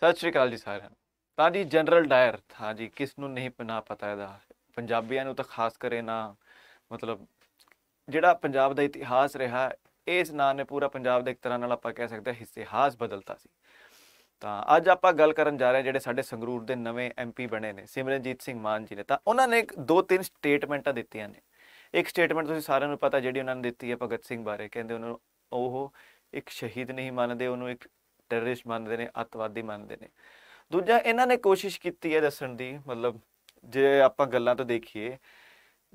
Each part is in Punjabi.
ਸਤਿ ਸ਼੍ਰੀ ਅਕਾਲ ਜੀ ਸਾਰਿਆਂ ਨੂੰ ਤਾਂ ਜੀ ਜਨਰਲ ਡਾਇਰ ਥਾ ਜੀ ਕਿਸ ਨੂੰ ਨਹੀਂ ਪਨਾ ਪਤਾ ਇਹਦਾ ਪੰਜਾਬੀਆਂ ਨੂੰ ਤਾਂ ਖਾਸ ਕਰੇ ਨਾ ਮਤਲਬ ਜਿਹੜਾ ਪੰਜਾਬ ਦਾ ਇਤਿਹਾਸ ਰਿਹਾ ਇਸ ਨਾਂ ਨੇ ਪੂਰਾ ਪੰਜਾਬ ਦਾ ਇੱਕ ਤਰ੍ਹਾਂ ਨਾਲ ਆਪਾਂ ਕਹਿ ਸਕਦੇ ਹਾਂ ਇਤਿਹਾਸ ਬਦਲਤਾ ਸੀ ਤਾਂ ਅੱਜ ਆਪਾਂ ਗੱਲ ਕਰਨ ਜਾ ਰਹੇ ਜਿਹੜੇ ਸਾਡੇ ਸੰਗਰੂਰ ਦੇ ਨਵੇਂ ਐਮਪੀ ਬਣੇ ਨੇ ਸਿਮਰਨਜੀਤ ਸਿੰਘ ਮਾਨ ਜੀ ਨੇ ਤਾਂ ਉਹਨਾਂ ਨੇ ਦੋ ਤਿੰਨ ਸਟੇਟਮੈਂਟਾਂ ਦਿੱਤੀਆਂ ਨੇ ਇੱਕ ਸਟੇਟਮੈਂਟ ਤੁਸੀਂ ਸਾਰਿਆਂ ਨੂੰ ਪਤਾ ਜਿਹੜੀ ਉਹਨਾਂ ਨੇ ਦਿੱਤੀ ਹੈ ਭਗਤ ਸਿੰਘ ਬਾਰੇ ਕਹਿੰਦੇ ਉਹਨਾਂ ਨੂੰ ਉਹ ਇੱਕ ਸ਼ਹੀਦ ਨਹੀਂ ਮੰਨਦੇ ਉਹਨੂੰ ਇੱਕ ਟੈਰਰਿਸਟ ਮੰਨਦੇ ਨੇ ਅਤਵਾਦੀ ਮੰਨਦੇ ਨੇ ਦੂਜਾ ਇਹਨਾਂ ਨੇ ਕੋਸ਼ਿਸ਼ ਕੀਤੀ ਹੈ ਦੱਸਣ ਦੀ ਮਤਲਬ ਜੇ ਆਪਾਂ ਗੱਲਾਂ ਤੋਂ ਦੇਖੀਏ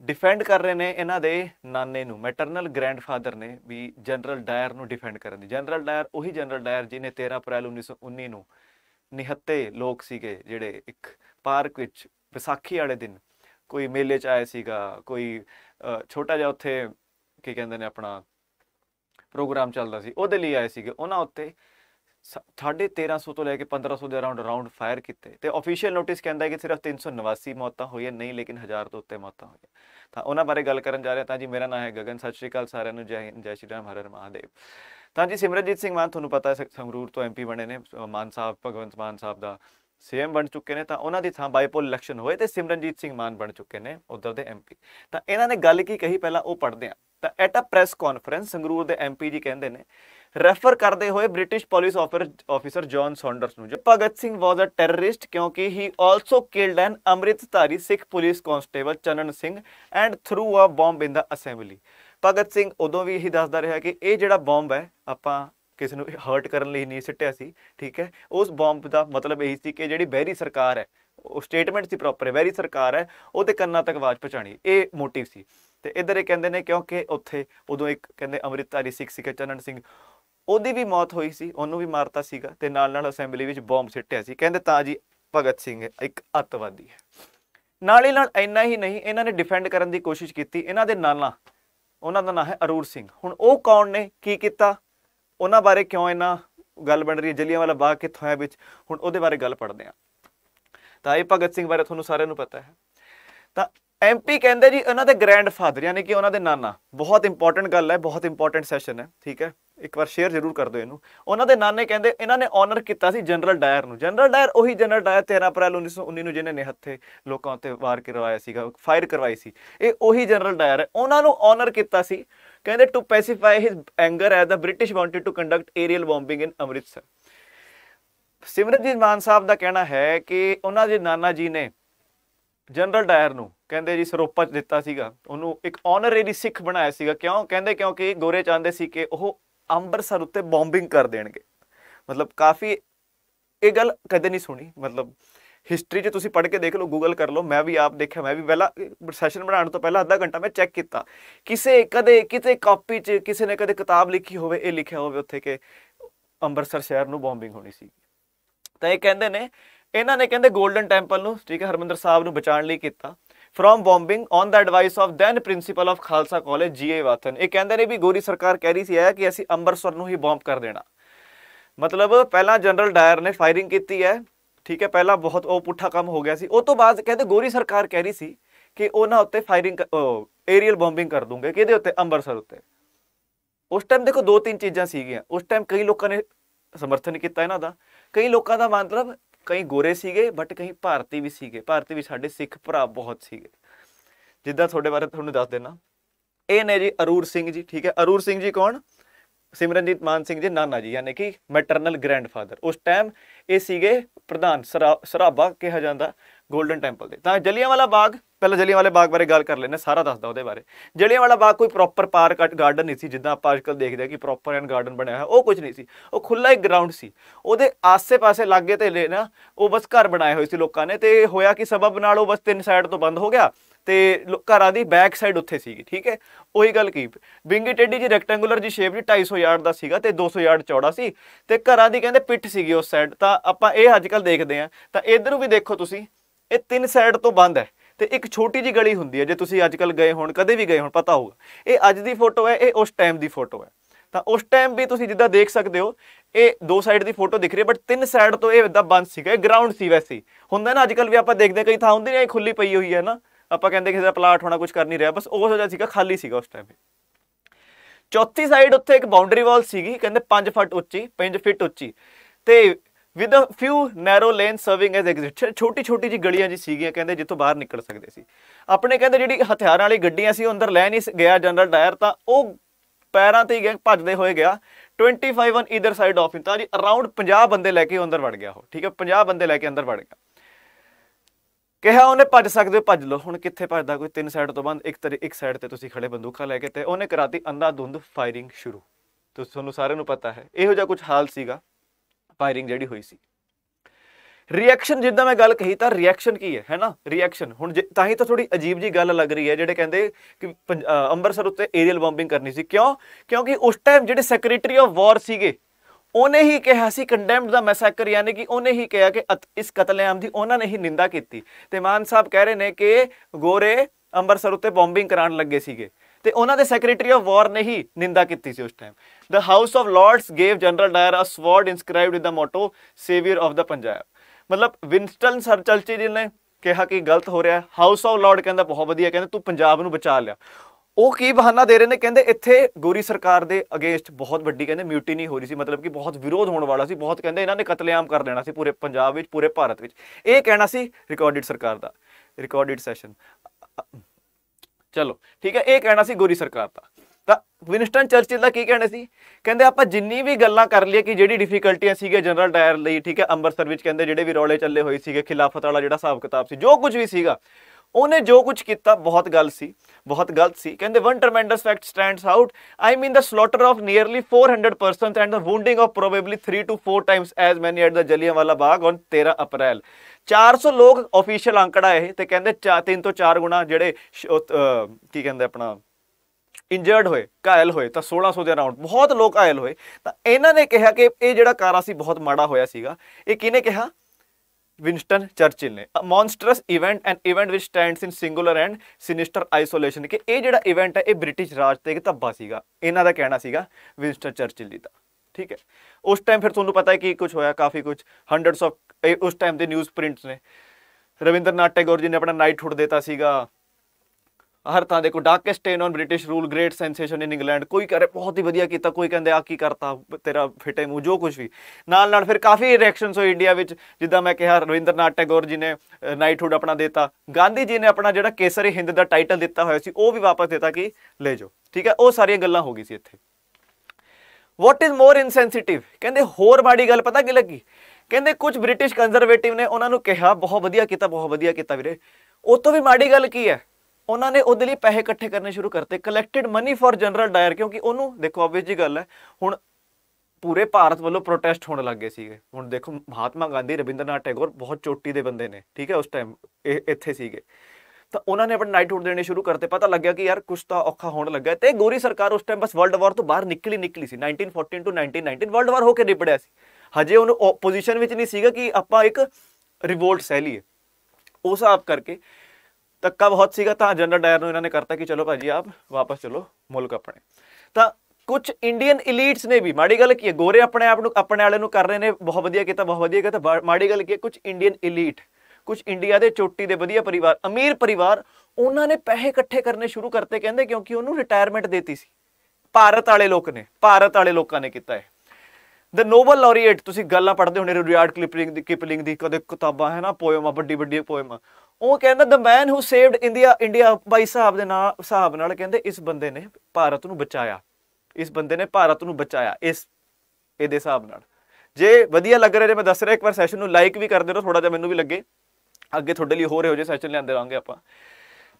ਡਿਫੈਂਡ ਕਰ ਰਹੇ ਨੇ ਇਹਨਾਂ ਦੇ ਨਾਨੇ ਨੂੰ ਮੈਟਰਨਲ ਗ੍ਰੈਂਡਫਾਦਰ ਨੇ ਵੀ ਜਨਰਲ ਡਾਇਰ ਨੂੰ ਡਿਫੈਂਡ ਕਰਨ ਦੀ ਜਨਰਲ ਡਾਇਰ ਉਹੀ ਜਨਰਲ ਡਾਇਰ ਜਿਨੇ 13 ਅਪ੍ਰੈਲ 1919 ਨੂੰ ਨਿਹੱਤੇ ਲੋਕ ਸੀਗੇ ਜਿਹੜੇ ਇੱਕ ਪਾਰਕ ਵਿੱਚ ਵਿਸਾਖੀ ਵਾਲੇ ਦਿਨ ਕੋਈ ਮੇਲੇ 'ਚ ਆਇਆ ਸੀਗਾ ਕੋਈ ਛੋਟਾ ਜਿਹਾ ਉੱਥੇ ਕੀ ਕਹਿੰਦੇ ਨੇ ਆਪਣਾ ਪ੍ਰੋਗਰਾਮ ਚੱਲਦਾ ਸੀ ਉਹਦੇ ਲਈ ਆਏ ਸੀਗੇ ਉਹਨਾਂ ਉੱਤੇ 1350 ਤੋਂ ਲੈ ਕੇ 1500 ਦੇ ਅਰਾਊਂਡ ਰਾਉਂਡ ਫਾਇਰ ਕੀਤੇ ਤੇ ਅਫੀਸ਼ੀਅਲ ਨੋਟਿਸ ਕਹਿੰਦਾ ਹੈ ਕਿ ਸਿਰਫ 389 ਮੌਤਾਂ ਹੋਈਆਂ ਨਹੀਂ ਲੇਕਿਨ ਹਜ਼ਾਰ ਤੋਂ ਉੱਤੇ ਮੌਤਾਂ ਹੋਈਆਂ ਤਾਂ ਉਹਨਾਂ ਬਾਰੇ ਗੱਲ ਕਰਨ ਜਾ ਰਹੇ ਤਾਂ ਜੀ ਮੇਰਾ ਨਾਮ ਹੈ ਗਗਨ ਸਤਿ ਸ਼੍ਰੀ ਅਕਾਲ ਸਾਰਿਆਂ ਨੂੰ ਜੈ ਹਿੰਦ ਜੈ ਸ਼੍ਰੀ ਰਾਮ ਹਰ ਹਰ ਮਹਾਦੇਵ ਤਾਂ ਜੀ ਸਿਮਰਜੀਤ ਸਿੰਘ ਮਾਨ ਤੁਹਾਨੂੰ ਪਤਾ ਹੈ ਸੰਗਰੂਰ ਤੋਂ ਐਮਪੀ ਬਣੇ ਨੇ ਮਾਨ ਸਾਹਿਬ ਭਗਵੰਤ ਮਾਨ ਸਾਹਿਬ ਦਾ ਸੀਐਮ ਬਣ ਚੁੱਕੇ ਨੇ ਤਾਂ ਉਹਨਾਂ ਦੀ ਥਾਂ ਬਾਈਪੋਲ ਇਲੈਕਸ਼ਨ ਹੋਏ ਤੇ ਸਿਮਰਨਜੀਤ ਸਿੰਘ ਮਾਨ ਬਣ ਚੁੱਕੇ ਨੇ ਉਧਰ ਦੇ ਐਮਪੀ ਤਾਂ ਇਹਨਾਂ ਨੇ ਗੱਲ ਕੀ ਕਹੀ ਪਹਿਲਾਂ ਉਹ ਪੜਦੇ ਆ ਤਾਂ at a press conference Sangrur ਦੇ ਐਮਪੀ ਜੀ ਕਹਿੰਦੇ ਨੇ ਰੈਫਰ ਕਰਦੇ ਹੋਏ British police officer John Saunders ਨੂੰ ਜੋ Bhagat Singh was a terrorist ਕਿਉਂਕਿ he also killed an Amritdhari Sikh police constable Chanan Singh and threw a bomb in the assembly Bhagat Singh ਉਦੋਂ ਵੀ ਇਹੀ ਦੱਸਦਾ ਰਿਹਾ ਕਿ ਇਹ ਜਿਹੜਾ ਬੰਬ ਹੈ ਆਪਾਂ ਕਿਸੇ ਨੂੰ ਹਰਟ ਕਰਨ ਲਈ ਨਹੀਂ ਸਿੱਟਿਆ ਸੀ ਠੀਕ ਹੈ ਉਸ ਬੰਬ ਦਾ ਮਤਲਬ ਇਹੀ ਸੀ ਕਿ ਜਿਹੜੀ ਬਹਿਰੀ ਸਰਕਾਰ ਹੈ ਉਹ ਸਟੇਟਮੈਂਟ ਸੀ ਪ੍ਰੋਪਰ ਬਹਿਰੀ ਸਰਕਾਰ ਹੈ ਉਹਦੇ ਕੰਨਾਂ ਤੱਕ ਆਵਾਜ਼ ਪਹੁੰਚਾਣੀ ਇਹ ਮੋਟਿਵ ਸੀ ਤੇ ਇਧਰ ਇਹ ਕਹਿੰਦੇ ਨੇ ਕਿਉਂਕਿ ਉੱਥੇ ਉਦੋਂ ਇੱਕ ਕਹਿੰਦੇ ਅਮਰਿਤਧਾਰੀ ਸਿੱਖ ਸੀ ਚੰਨਣ ਸਿੰਘ ਉਹਦੀ ਵੀ ਮੌਤ ਹੋਈ ਸੀ ਉਹਨੂੰ ਵੀ ਮਾਰਤਾ ਸੀਗਾ ਤੇ ਨਾਲ ਨਾਲ ਅਸੈਂਬਲੀ ਵਿੱਚ ਬੰਬ ਸਿੱਟਿਆ ਸੀ ਕਹਿੰਦੇ ਤਾਂ ਜੀ ਭਗਤ ਸਿੰਘ ਇੱਕ ਅਤਵਾਦੀ ਹੈ ਨਾਲ ਹੀ ਨਾਲ ਇੰਨਾ ਹੀ ਨਹੀਂ ਇਹਨਾਂ ਨੇ ਡਿਫੈਂਡ ਕਰਨ ਦੀ ਕੋਸ਼ਿਸ਼ ਕੀਤੀ ਇਹਨਾਂ ਦੇ ਨਾਨਾ ਉਹਨਾਂ ਦਾ ਨਾਮ ਹੈ ਅਰੂਰ ਸਿੰਘ ਹੁਣ ਉਹ ਕੌਣ ਨੇ ਕੀ ਕੀਤਾ ਉਹਨਾਂ ਬਾਰੇ ਕਿਉਂ ਇੰਨਾ ਗੱਲ ਬਣ ਰਹੀ ਹੈ ਵਾਲਾ ਬਾਗ ਕਿੱਥੋਂ ਹੈ ਵਿੱਚ ਹੁਣ ਉਹਦੇ ਬਾਰੇ ਗੱਲ ਪੜਦੇ ਆ ਤਾਂ ਇਹ ਭਗਤ ਸਿੰਘ ਬਾਰੇ ਤੁਹਾਨੂੰ ਸਾਰਿਆਂ ਨੂੰ ਪਤਾ ਹੈ ਤਾਂ ਐਮਪੀ ਕਹਿੰਦੇ ਜੀ ਉਹਨਾਂ ਦੇ ਗ੍ਰੈਂਡਫਾਦਰ ਯਾਨੀ ਕਿ ਉਹਨਾਂ ਦੇ ਨਾਨਾ ਬਹੁਤ ਇੰਪੋਰਟੈਂਟ ਗੱਲ ਹੈ ਬਹੁਤ ਇੰਪੋਰਟੈਂਟ ਸੈਸ਼ਨ ਹੈ ਠੀਕ ਹੈ ਇੱਕ ਵਾਰ ਸ਼ੇਅਰ ਜ਼ਰੂਰ ਕਰ ਦਿਓ ਇਹਨੂੰ ਉਹਨਾਂ ਦੇ ਨਾਨੇ ਕਹਿੰਦੇ ਇਹਨਾਂ ਨੇ ਆਨਰ ਕੀਤਾ ਸੀ ਜਨਰਲ ਡਾਇਰ ਨੂੰ ਜਨਰਲ ਡਾਇਰ ਉਹੀ ਜਨਰਲ ਡਾਇਰ 13 ਅਪ੍ਰੈਲ 1919 ਨੂੰ ਜਿਹਨੇ ਨਿਹੱਥੇ ਲੋਕਾਂ ਉੱਤੇ ਵਾਰ ਕਰਵਾਇਆ ਸੀਗਾ ਫਾਇਰ ਕਰਵਾਈ ਸੀ ਇਹ ਉਹੀ ਜਨਰਲ ਡਾਇਰ ਹੈ ਉਹਨਾਂ ਨੂੰ ਆਨਰ ਕੀਤਾ ਸੀ ਕਹਿੰਦੇ to pacify his anger as the British wanted to conduct aerial bombing in Amritsar Simranjit Mann sahib ਦਾ ਕਹਿਣਾ ਹੈ ਕਿ ਉਹਨਾਂ ਦੇ ਨਾਨਾ ਜੀ ਨੇ ਜਨਰਲ ਡਾਇਰ ਨੂੰ ਕਹਿੰਦੇ ਜੀ ਸਰੋਪਾ ਦਿੱਤਾ ਸੀਗਾ ਉਹਨੂੰ ਇੱਕ ਆਨਰੇਰੀ ਸਿੱਖ ਬਣਾਇਆ ਸੀਗਾ ਕਿਉਂ ਕਹਿੰਦੇ ਕਿਉਂਕਿ ਗੋਰੇ ਚਾਹੁੰਦੇ ਸੀ ਕਿ ਉਹ ਅੰਮ੍ਰਿਤਸਰ ਉੱਤੇ ਬੰਬਿੰਗ ਕਰ ਦੇਣਗੇ ਮਤਲਬ ਕਾਫੀ ਇਹ ਗੱਲ ਕਦੇ ਨਹੀਂ ਸੁਣੀ ਮਤਲਬ ਹਿਸਟਰੀ 'ਚ ਤੁਸੀਂ ਪੜ੍ਹ ਕੇ ਦੇਖ ਲਓ ਗੂਗਲ ਕਰ ਲਓ ਮੈਂ ਵੀ ਆਪ ਦੇਖਿਆ ਮੈਂ ਵੀ ਪਹਿਲਾ ਸੈਸ਼ਨ ਬਣਾਉਣ ਤੋਂ ਪਹਿਲਾਂ ਅੱਧਾ ਘੰਟਾ ਮੈਂ ਚੈੱਕ ਕੀਤਾ ਕਿਸੇ ਕਦੇ ਕਿਤੇ ਕਾਪੀ 'ਚ ਕਿਸੇ ਨੇ ਕਦੇ ਕਿਤਾਬ ਲਿਖੀ ਹੋਵੇ ਇਹ ਲਿਖਿਆ ਹੋਵੇ ਉੱਥੇ ਕਿ ਅੰਮ੍ਰਿਤਸਰ ਸ਼ਹਿਰ ਨੂੰ ਬੰਬਿੰਗ ਹੋਣੀ ਸੀ ਤਾਂ ਇਹ ਕਹਿੰਦੇ ਨੇ ਇਹਨਾਂ ਨੇ ਕਹਿੰਦੇ 골ਡਨ ਟੈਂਪਲ ਨੂੰ ਠੀਕ ਹੈ ਹਰਮੰਦਰ ਸਾਹਿਬ ਨੂੰ ਬਚਾਉਣ ਲਈ ਕੀਤਾ from bombing on the advice of then principal of Khalsa college G A Wathen ਇਹ ਕਹਿੰਦੇ ਨੇ ਵੀ ਗੋਰੀ ਸਰਕਾਰ ਕਹਿ ਰਹੀ ਸੀ ਹੈ ਕਿ ਅਸੀਂ ਅੰਮ੍ਰਿਤਸਰ ਨੂੰ ਹੀ ਬੰਬ ਕਰ ਦੇਣਾ ਮਤਲਬ ਪਹਿਲਾਂ ਜਨਰਲ ਡਾਇਰ ਨੇ ਫਾਇਰਿੰਗ ਕੀਤੀ ਹੈ ਠੀਕ ਹੈ ਪਹਿਲਾਂ ਬਹੁਤ ਉਹ ਪੁੱਠਾ ਕੰਮ ਹੋ ਗਿਆ ਸੀ ਉਸ ਤੋਂ ਬਾਅਦ ਕਹਿੰਦੇ ਗੋਰੀ ਸਰਕਾਰ ਕਹਿ ਰਹੀ ਸੀ ਕਿ ਉਹਨਾਂ ਉੱਤੇ ਫਾਇਰਿੰਗ ਏਰੀਅਲ ਬੰਬਿੰਗ ਕਰ ਦੂੰਗੇ ਕਿਹਦੇ ਉੱਤੇ ਅੰਮ੍ਰਿਤਸਰ ਉੱਤੇ ਉਸ ਟਾਈਮ ਦੇਖੋ ਦੋ ਤਿੰਨ ਚੀਜ਼ਾਂ ਸੀਗੀਆਂ ਉਸ ਟਾਈਮ ਕਈ ਲੋਕਾਂ ਨੇ ਸਮਰਥਨ ਕੀਤਾ ਇਹਨਾਂ ਦਾ ਕਈ ਲੋਕਾਂ ਦਾ ਮਤਲਬ ਕਈ ਗੋਰੇ ਸੀਗੇ ਬਟ ਕਈ ਭਾਰਤੀ ਵੀ ਸੀਗੇ ਭਾਰਤੀ ਵੀ ਸਾਡੇ ਸਿੱਖ ਭਰਾ ਬਹੁਤ ਸੀਗੇ ਜਿੱਦਾਂ ਤੁਹਾਡੇ ਬਾਰੇ ਤੁਹਾਨੂੰ ਦੱਸ ਦੇਣਾ ਇਹ ਨੇ ਜੀ ਅਰੂਰ ਸਿੰਘ ਜੀ ਠੀਕ ਹੈ ਅਰੂਰ ਸਿੰਘ ਜੀ ਕੌਣ ਸਿਮਰਨਜੀਤ ਮਾਨ ਸਿੰਘ ਜੀ ਨਾਨਾ ਜੀ ਯਾਨੀ ਕਿ ਮੈਟਰਨਲ ਗ੍ਰੈਂਡਫਾਦਰ ਉਸ ਟਾਈਮ ਇਹ ਸੀਗੇ ਪ੍ਰਧਾਨ ਸਰਾਬਾ ਕਿਹਾ ਜਾਂਦਾ ਗੋਲਡਨ ਟੈਂਪਲ ਦੇ ਤਾਂ ਜਲੀਆਂਵਾਲਾ ਬਾਗ ਪਹਿਲਾਂ ਜਲਿਆਂਵਾਲੇ ਬਾਗ ਬਾਰੇ ਗੱਲ ਕਰ ਲੈਣਾ ਸਾਰਾ ਦੱਸਦਾ ਉਹਦੇ ਬਾਰੇ ਜਲਿਆਂਵਾਲਾ ਬਾਗ ਕੋਈ ਪ੍ਰੋਪਰ ਪਾਰਕ ਗਾਰਡਨ ਨਹੀਂ ਸੀ ਜਿੱਦਾਂ ਆਪਾਂ ਅੱਜਕੱਲ ਦੇਖਦੇ ਆ ਕਿ ਪ੍ਰੋਪਰ ਐਂਡ ਗਾਰਡਨ ਬਣਿਆ ਹੋਇਆ ਉਹ ਕੁਝ ਨਹੀਂ ਸੀ ਉਹ ਖੁੱਲਾ ਇੱਕ ਗਰਾਊਂਡ ਸੀ ਉਹਦੇ ਆਸੇ-ਪਾਸੇ ਲਾਗੇ ਤੇ ਨਾ ਉਹ ਬਸ ਘਰ ਬਣਾਏ ਹੋਏ ਸੀ ਲੋਕਾਂ ਨੇ ਤੇ ਹੋਇਆ ਕਿ ਸਬਬ ਨਾਲ ਉਹ ਬਸ ਤਿੰਨ ਸਾਈਡ ਤੋਂ ਬੰਦ ਹੋ ਗਿਆ ਤੇ ਘਰਾਂ ਦੀ ਬੈਕ ਸਾਈਡ ਉੱਥੇ ਸੀਗੀ ਠੀਕ ਹੈ ਉਹੀ ਗੱਲ ਕੀ ਬਿੰਗੀ ਟੇਡੀ ਜੀ ਰੈਕਟੈਂਗੂਲਰ ਜੀ ਸ਼ੇਪ ਜੀ 250 ਯਾਰਡ ਦਾ ਸੀਗਾ ਤੇ 200 ਯਾਰਡ ਚੌੜਾ ਸੀ ਤੇ ਘਰਾਂ ਦੀ ਕਹਿੰਦੇ ਪਿੱਠ ਸੀਗੀ ਉਸ ਸਾਈਡ ਤਾਂ ਆਪਾਂ ਇਹ ਅੱਜਕੱਲ ਦੇਖਦੇ ਆ ਤਾਂ ਇਧਰੋਂ ਵੀ ਦੇਖੋ ਤੁਸੀਂ ਇਹ ਤਿੰਨ ਸਾਈਡ ਤੋਂ ਬੰਦ ਹੈ ਤੇ ਇੱਕ ਛੋਟੀ ਜੀ ਗਲੀ ਹੁੰਦੀ ਹੈ ਜੇ ਤੁਸੀਂ ਅੱਜ ਕੱਲ ਗਏ ਹੋਣ ਕਦੇ ਵੀ ਗਏ ਹੋਣ ਪਤਾ ਹੋਊਗਾ ਇਹ ਅੱਜ ਦੀ ਫੋਟੋ ਹੈ ਇਹ ਉਸ ਟਾਈਮ ਦੀ ਫੋਟੋ ਹੈ ਤਾਂ ਉਸ ਟਾਈਮ ਵੀ ਤੁਸੀਂ ਜਿੱਦਾਂ ਦੇਖ ਸਕਦੇ ਹੋ ਇਹ ਦੋ ਸਾਈਡ ਦੀ ਫੋਟੋ ਦਿਖ ਰਹੀ ਹੈ ਬਟ ਤਿੰਨ ਸਾਈਡ ਤੋਂ ਇਹ ਇਦਾਂ ਬੰਦ ਸੀਗਾ ਇਹ ਗਰਾਊਂਡ ਸੀ ਵੈਸੀ ਹੁੰਦਾ ਨਾ ਅੱਜ ਕੱਲ ਵੀ ਆਪਾਂ ਦੇਖਦੇ ਕਈ ਥਾਂ ਹੁੰਦੀ ਨਹੀਂ ਇਹ ਖੁੱਲੀ ਪਈ ਹੋਈ ਹੈ ਨਾ ਆਪਾਂ ਕਹਿੰਦੇ ਕਿਸੇ ਦਾ ਪਲਾਟ ਹੋਣਾ ਕੁਝ ਕਰ ਨਹੀਂ ਰਿਹਾ ਬਸ ਉਹ ਜਿਹਾ ਸੀਗਾ ਖਾਲੀ ਸੀਗਾ ਉਸ ਟਾਈਮ ਚੌਥੀ ਸਾਈਡ ਉੱਥੇ ਇੱਕ ਬਾਉਂਡਰੀ ਵਾਲ ਸੀਗੀ ਕਹਿੰਦੇ 5 ਫੁੱਟ ਉੱਚੀ 5 ਫੁੱਟ ਉੱਚੀ ਤੇ with a few narrow lane serving as exit ਛੋਟੀ ਛੋਟੀ ਜੀ ਗਲੀਆਂ ਜੀ ਸੀਗੀਆਂ ਕਹਿੰਦੇ ਜਿੱਥੋਂ ਬਾਹਰ ਨਿਕਲ ਸਕਦੇ ਸੀ ਆਪਣੇ ਕਹਿੰਦੇ ਜਿਹੜੀ ਹਥਿਆਰਾਂ ਵਾਲੀ ਗੱਡੀਆਂ ਸੀ ਉਹ ਅੰਦਰ ਲੈ ਨਹੀਂ ਗਿਆ ਜਨਰਲ ਡਾਇਰ ਤਾਂ ਉਹ ਪੈਰਾਂ ਤੇ ਹੀ ਗਿਆ ਭੱਜਦੇ ਹੋਏ ਗਿਆ 25 one either side of him ਤਾਂ ਜੀ ਅਰਾਊਂਡ 50 ਬੰਦੇ ਲੈ ਕੇ ਅੰਦਰ ਵੜ ਗਿਆ ਉਹ ਠੀਕ ਹੈ 50 ਬੰਦੇ ਲੈ ਕੇ ਅੰਦਰ ਵੜ ਗਿਆ ਕਿਹਾ ਉਹਨੇ ਭੱਜ ਸਕਦੇ ਭੱਜ ਲਓ ਹੁਣ ਕਿੱਥੇ ਭੱਜਦਾ ਕੋਈ ਤਿੰਨ ਸਾਈਡ ਤੋਂ ਬੰਦ ਇੱਕ ਤਰੀ ਇੱਕ ਸਾਈਡ ਤੇ ਤੁਸੀਂ ਖੜੇ ਬੰਦੂਕਾਂ ਲੈ ਕੇ ਤੇ ਉਹਨੇ ਕਰਾਤੀ ਅੰਦਾ ਦੁੰਦ ਫਾਇਰਿੰਗ ਸ਼ੁਰੂ ਤੇ ਤੁਹਾਨੂੰ ਸਾਰਿਆਂ ਨੂੰ ਪਤਾ ਹੈ ਇਹੋ ਜਿਹਾ ਕੁਝ ਹਾਲ ਸੀਗਾ ਫਾਇਰਿੰਗ ਜਿਹੜੀ ਹੋਈ ਸੀ ਰਿਐਕਸ਼ਨ ਜਿੱਦਾਂ ਮੈਂ ਗੱਲ ਕਹੀ ਤਾਂ ਰਿਐਕਸ਼ਨ ਕੀ ਹੈ ਹੈਨਾ ਰਿਐਕਸ਼ਨ ਹੁਣ ਤਾਂ ਹੀ ਤਾਂ ਥੋੜੀ ਅਜੀਬ ਜੀ ਗੱਲ ਲੱਗ ਰਹੀ ਹੈ ਜਿਹੜੇ ਕਹਿੰਦੇ ਕਿ ਅੰਮ੍ਰਿਤਸਰ ਉੱਤੇ ਏਰੀਅਲ ਬੰਬਿੰਗ ਕਰਨੀ ਸੀ ਕਿਉਂ ਕਿਉਂਕਿ ਉਸ ਟਾਈਮ ਜਿਹੜੇ ਸੈਕਟਰੀ ਆਫ ਵਾਰ ਸੀਗੇ ਉਹਨੇ ਹੀ ਕਿਹਾ ਸੀ ਕੰਡੈਮਡ ਦਾ ਮੈਸੈਕਰ ਯਾਨੀ ਕਿ ਉਹਨੇ ਹੀ ਕਿਹਾ ਕਿ ਇਸ ਕਤਲੇਆਮ ਦੀ ਉਹਨਾਂ ਨੇ ਹੀ ਨਿੰਦਾ ਕੀਤੀ ਤੇ ਮਾਨ ਸਾਹਿਬ ਕਹਿ ਰਹੇ ਨੇ ਕਿ ਗੋਰੇ ਅੰਮ੍ਰਿਤਸਰ ਉੱਤੇ ਬੰਬਿੰਗ ਕਰਾਉਣ ਲੱਗੇ ਸੀਗੇ ਤੇ ਉਹਨਾਂ ਦੇ ਸੈਕਟਰੀ ਆਫ ਵਾਰ ਨੇ ਹੀ ਨਿੰਦਾ ਕੀਤੀ ਸੀ ਉਸ time the House of Lords gave general Dyer a sword inscribed with the motto saviour of the Punjab ਮਤਲਬ ਵਿੰਸਟਨ ਸਰਚਲਚੀ ਜੀ ਨੇ ਕਿਹਾ ਕਿ ਗਲਤ ਹੋ ਰਿਹਾ ਹਾਊਸ ਆਫ ਲਾਰਡ ਕਹਿੰਦਾ ਬਹੁਤ ਵਧੀਆ ਕਹਿੰਦਾ ਤੂੰ ਪੰਜਾਬ ਨੂੰ ਬਚਾ ਲਿਆ ਉਹ ਕੀ ਬਹਾਨਾ ਦੇ ਰਹੇ ਨੇ ਕਹਿੰਦੇ ਇੱਥੇ ਗੋਰੀ ਸਰਕਾਰ ਦੇ ਅਗੇਂਸਟ ਬਹੁਤ ਵੱਡੀ ਕਹਿੰਦੇ ਨਹੀਂ ਹੋ ਰਹੀ ਸੀ ਮਤਲਬ ਕਿ ਬਹੁਤ ਵਿਰੋਧ ਹੋਣ ਵਾਲਾ ਸੀ ਬਹੁਤ ਕਹਿੰਦੇ ਇਹਨਾਂ ਨੇ ਕਤਲੇਆਮ ਕਰ ਲੈਣਾ ਸੀ ਪੂਰੇ ਪੰਜਾਬ ਵਿੱਚ ਪੂਰੇ ਭਾਰਤ ਵਿੱਚ ਇਹ ਕਹਿਣਾ ਸੀ ਰਿਕਾਰਡਡ ਸਰਕਾਰ ਦਾ ਰਿਕਾਰਡਡ ਸੈਸ਼ਨ ਚਲੋ ਠੀਕ ਹੈ ਇਹ ਕਹਿਣਾ ਸੀ ਗੋਰੀ ਸਰਕਾਰ ਦਾ ਤਾਂ ਵਿਨਸਟਨ ਚਰਚਿਲ ਦਾ ਕੀ ਕਹਿਣਾ ਸੀ ਕਹਿੰਦੇ ਆਪਾਂ ਜਿੰਨੀ ਵੀ ਗੱਲਾਂ ਕਰ ਲਈਏ ਕਿ ਜਿਹੜੀ ਡਿਫਿਕਲਟੀਆਂ ਸੀਗੇ ਜਨਰਲ ਡਾਇਰ ਲਈ ਠੀਕ ਹੈ ਅੰਮ੍ਰਿਤਸਰ ਵਿੱਚ ਕਹਿੰਦੇ ਜਿਹੜੇ ਵੀ ਰੌਲੇ ਚੱਲੇ ਹੋਏ ਸੀਗੇ ਖਿਲਾਫਤ ਵਾਲਾ ਜਿਹੜਾ ਹਿਸਾਬ ਕਿਤਾਬ ਸੀ ਜੋ ਕੁਝ ਵੀ ਸੀਗਾ ਉਹਨੇ ਜੋ ਕੁਝ ਕੀਤਾ ਬਹੁਤ ਗਲਤ ਸੀ ਬਹੁਤ ਗਲਤ ਸੀ ਕਹਿੰਦੇ one tremendous fact stands out I mean the slaughter of nearly 400 persons and the wounding of probably 3 to 4 times as many at the Wala Bagh on 13 ਅਪ੍ਰੈਲ 400 ਲੋਕ ਅਫੀਸ਼ੀਅਲ ਅੰਕੜਾ ਇਹ ਤੇ ਕਹਿੰਦੇ 3 ਤੋਂ 4 ਗੁਣਾ ਜਿਹੜੇ ਕੀ ਕਹਿੰਦੇ ਆਪਣਾ ਇੰਜਰਡ ਹੋਏ ਘਾਇਲ ਹੋਏ ਤਾਂ 1600 ਦੇ ਅਰਾਊਂਡ ਬਹੁਤ ਲੋਕ ਘਾਇਲ ਹੋਏ ਤਾਂ ਇਹਨਾਂ ਨੇ ਕਿਹਾ ਕਿ ਇਹ ਜਿਹੜਾ ਕਾਰਾ ਸੀ ਬਹੁਤ ਮਾੜਾ ਹੋਇਆ ਸੀਗਾ ਇਹ ਕਿਹਨੇ ਕਿਹਾ विंस्टन ਚਰਚਿਲ ਨੇ monstrous event and event which stands in singular and sinister isolation ਕਿ ਇਹ ਜਿਹੜਾ ਇਵੈਂਟ ਹੈ ਇਹ ਬ੍ਰਿਟਿਸ਼ ਰਾਜ ਤੇ ਇੱਕ ਧੱਬਾ ਸੀਗਾ ਇਹਨਾਂ ਦਾ ਕਹਿਣਾ ਸੀਗਾ ਵਿਨਸਟਨ ਚਰਚਿਲ ਦੀ ਤਾਂ ਠੀਕ ਹੈ ਉਸ ਟਾਈਮ ਫਿਰ ਤੁਹਾਨੂੰ ਪਤਾ ਹੈ ਕਿ ਕੁਝ ਹੋਇਆ ਕਾਫੀ ਕੁਝ ਹੰਡਰਡਸ ਆਫ ਉਸ ਟਾਈਮ ਦੇ ਨਿਊਜ਼ ਪ੍ਰਿੰਟਸ ਨੇ ਰਵਿੰਦਰਨਾਥ ਟੈਗੋਰ ਜੀ ਨੇ ਆਪਣਾ ਨਾਈਟਹੁੱਡ ਦਿੱਤਾ ਸੀਗਾ ਹਰ ਤਾਂ ਦੇਖੋ ਕੋ darkest on British rule great sensation in England ਕੋਈ ਕਰੇ ਬਹੁਤ ਹੀ ਵਧੀਆ ਕੀਤਾ ਕੋਈ ਕਹਿੰਦੇ ਆ ਕੀ ਕਰਤਾ ਤੇਰਾ ਫਿਟੇ ਮੂੰਹ ਜੋ ਕੁਝ ਵੀ ਨਾਲ ਨਾਲ ਫਿਰ ਕਾਫੀ ਰਿਐਕਸ਼ਨਸ ਹੋਈ ਇੰਡੀਆ ਵਿੱਚ ਜਿੱਦਾਂ ਮੈਂ ਕਿਹਾ ਰਵਿੰਦਰਨਾਥ ਟੈਗੋਰ ਜੀ ਨੇ ਨਾਈਟਹੁੱਡ ਆਪਣਾ ਦਿੱਤਾ ਗਾਂਧੀ ਜੀ ਨੇ ਆਪਣਾ ਜਿਹੜਾ ਕੇਸਰੀ ਹਿੰਦ ਦਾ ਟਾਈਟਲ ਦਿੱਤਾ ਹੋਇਆ ਸੀ ਉਹ ਵੀ ਵਾਪਸ ਦਿੱਤਾ ਕਿ ਲੈ ਜਾਓ ਠੀਕ ਹੈ ਉਹ ਸਾਰੀਆਂ ਗੱਲਾਂ ਹੋ ਗਈ ਸੀ ਇੱਥੇ ਵਾਟ ਇਜ਼ ਮੋਰ ਇਨਸੈਂਸਿਟਿਵ ਕਹਿੰਦੇ ਹੋਰ ਮਾੜੀ ਗੱਲ ਪਤਾ ਕੀ ਲੱਗੀ ਕਹਿੰਦੇ ਕੁਝ ਬ੍ਰਿਟਿਸ਼ ਕੰਜ਼ਰਵੇਟਿਵ ਨੇ ਉਹਨਾਂ ਨੂੰ ਕਿਹਾ ਬਹੁਤ ਵਧੀਆ ਕੀਤਾ ਬਹੁਤ ਵਧੀਆ ਕੀਤਾ ਵੀਰੇ ਉਹ ਤੋਂ ਵੀ ਮਾੜੀ ਗੱਲ ਕੀ ਹੈ ਉਹਨਾਂ ਨੇ ਉਹਦੇ ਲਈ ਪੈਸੇ ਇਕੱਠੇ ਕਰਨੇ ਸ਼ੁਰੂ ਕਰਤੇ collected money for general Dyer ਕਿਉਂਕਿ ਉਹਨੂੰ ਦੇਖੋ ਆਬਵੀਅਸ ਜੀ ਗੱਲ ਹੈ ਹੁਣ ਪੂਰੇ ਭਾਰਤ ਵੱਲੋਂ ਪ੍ਰੋਟੈਸਟ ਹੋਣ ਲੱਗ ਗਏ ਸੀਗੇ ਹੁਣ ਦੇਖੋ ਮਹਾਤਮਾ ਗਾਂਧੀ ਰਵਿੰਦਰਨਾਥ ਟੈਗੋਰ ਬਹੁਤ ਚੋਟੀ ਦੇ ਬੰਦੇ ਨੇ ਠੀਕ ਹੈ ਉਸ ਟਾਈਮ ਇੱਥੇ ਸੀਗੇ ਤਾਂ ਉਹਨਾਂ ਨੇ ਆਪਣੇ ਨਾਈਟਹੁੱਡ ਦੇਣੇ ਸ਼ੁਰੂ ਕਰਤੇ ਪਤਾ ਲੱਗਿਆ ਕਿ ਯਾਰ ਕੁਝ ਤਾਂ ਔਖਾ ਹੋਣ ਲੱਗਾ ਤੇ ਗੋਰੀ ਸਰਕਾਰ ਉਸ ਟਾਈਮ ਬਸ ਵਰਲਡ ਵਾਰ ਤੋਂ ਬਾਹਰ ਨਿਕਲੀ ਨਿਕਲੀ ਸੀ 1914 ਤੋਂ 1919 ਵਰਲਡ ਵਾਰ ਹੋ ਕੇ ਨਿਪੜਿਆ ਸੀ ਹਜੇ ਉਹਨੂੰ ਆਪੋਜੀਸ਼ਨ ਵਿੱਚ ਨਹੀਂ ਸੀਗਾ ਕਿ ਆਪਾਂ ਇੱਕ ਰਿਵੋਲਟ ਸਹਿ ਲਈਏ ਉਸ ਆਪ ਕਰਕੇ ਤੱਕਾ ਬਹੁਤ ਸੀਗਾ ਤਾਂ ਜਨਰਲ ਡਾਇਰ ਨੂੰ ਇਹਨਾਂ ਨੇ ਕਰਤਾ ਕਿ ਚਲੋ ਭਾਜੀ ਆਪ ਵਾਪਸ ਚਲੋ ਮੁਲਕ ਆਪਣੇ ਤਾਂ ਕੁਝ ਇੰਡੀਅਨ 엘ੀਟਸ ਨੇ ਵੀ ਮਾੜੀ ਗੱਲ ਕੀ ਹੈ ਗੋਰੇ ਆਪਣੇ ਆਪ ਨੂੰ ਆਪਣੇ ਵਾਲੇ ਨੂੰ ਕਰ ਰਹੇ ਨੇ ਬਹੁਤ ਵਧੀਆ ਕੀਤਾ ਬਹੁਤ ਵਧੀਆ ਕੀਤਾ ਮਾੜੀ ਗੱਲ ਕੀ ਹੈ ਕੁਝ ਇੰਡੀਅਨ 엘ੀਟ ਕੁਝ ਇੰਡੀਆ ਦੇ ਚੋਟੀ ਦੇ ਵਧੀਆ ਪਰਿਵਾਰ ਅਮੀਰ ਪਰਿਵਾਰ ਉਹਨਾਂ ਨੇ ਪੈਸੇ ਇਕੱਠੇ ਕਰਨੇ ਸ਼ੁਰੂ ਕਰਤੇ ਕਹਿੰਦੇ ਕਿਉਂਕਿ ਉਹਨੂੰ ਰਿਟਾਇਰਮੈਂਟ ਦਿੱਤੀ ਸੀ ਭਾਰਤ ਵਾਲੇ ਲੋਕ ਨੇ ਭਾਰਤ ਵਾਲੇ ਲੋਕਾਂ ਨੇ ਕੀਤਾ ਹੈ ਦ ਨੋਬਲ ਲੌਰੀਏਟ ਤੁਸੀਂ ਗੱਲਾਂ ਪੜ੍ਹਦੇ ਹੋਣੇ ਰਿਆਰਡ ਕਲਿਪਿੰਗ ਦੀ ਕਿਪਲਿੰਗ ਦੀ ਕਦੇ ਕਿਤਾਬਾਂ ਹੈ ਨਾ ਪੋਇਮਾਂ ਵੱਡੀ ਵੱਡੀ ਪੋਇਮ ਉਹ ਕਹਿੰਦਾ the man who saved India India ਬਾਈ ਸਾਹਿਬ ਦੇ ਨਾਲ ਹਿਸਾਬ ਨਾਲ ਕਹਿੰਦੇ ਇਸ ਬੰਦੇ ਨੇ ਭਾਰਤ ਨੂੰ ਬਚਾਇਆ ਇਸ ਬੰਦੇ ਨੇ ਭਾਰਤ ਨੂੰ ਬਚਾਇਆ ਇਸ ਇਹਦੇ ਹਿਸਾਬ ਨਾਲ ਜੇ ਵਧੀਆ ਲੱਗ ਰਿਹਾ ਜੇ ਮੈਂ ਦੱਸ ਰਿਹਾ ਇੱਕ ਵਾਰ ਸੈਸ਼ਨ ਨੂੰ ਲਾਈਕ ਵੀ ਕਰ ਦੇਣਾ ਥੋੜਾ ਜਿਹਾ ਮੈਨੂੰ ਵੀ ਲੱਗੇ ਅੱਗੇ ਤੁਹਾਡੇ ਲਈ ਹੋਰ ਇਹੋ ਜਿਹੇ ਸੈਸ਼ਨ ਲਿਆਂਦੇ ਰਾਂਗੇ ਆਪਾਂ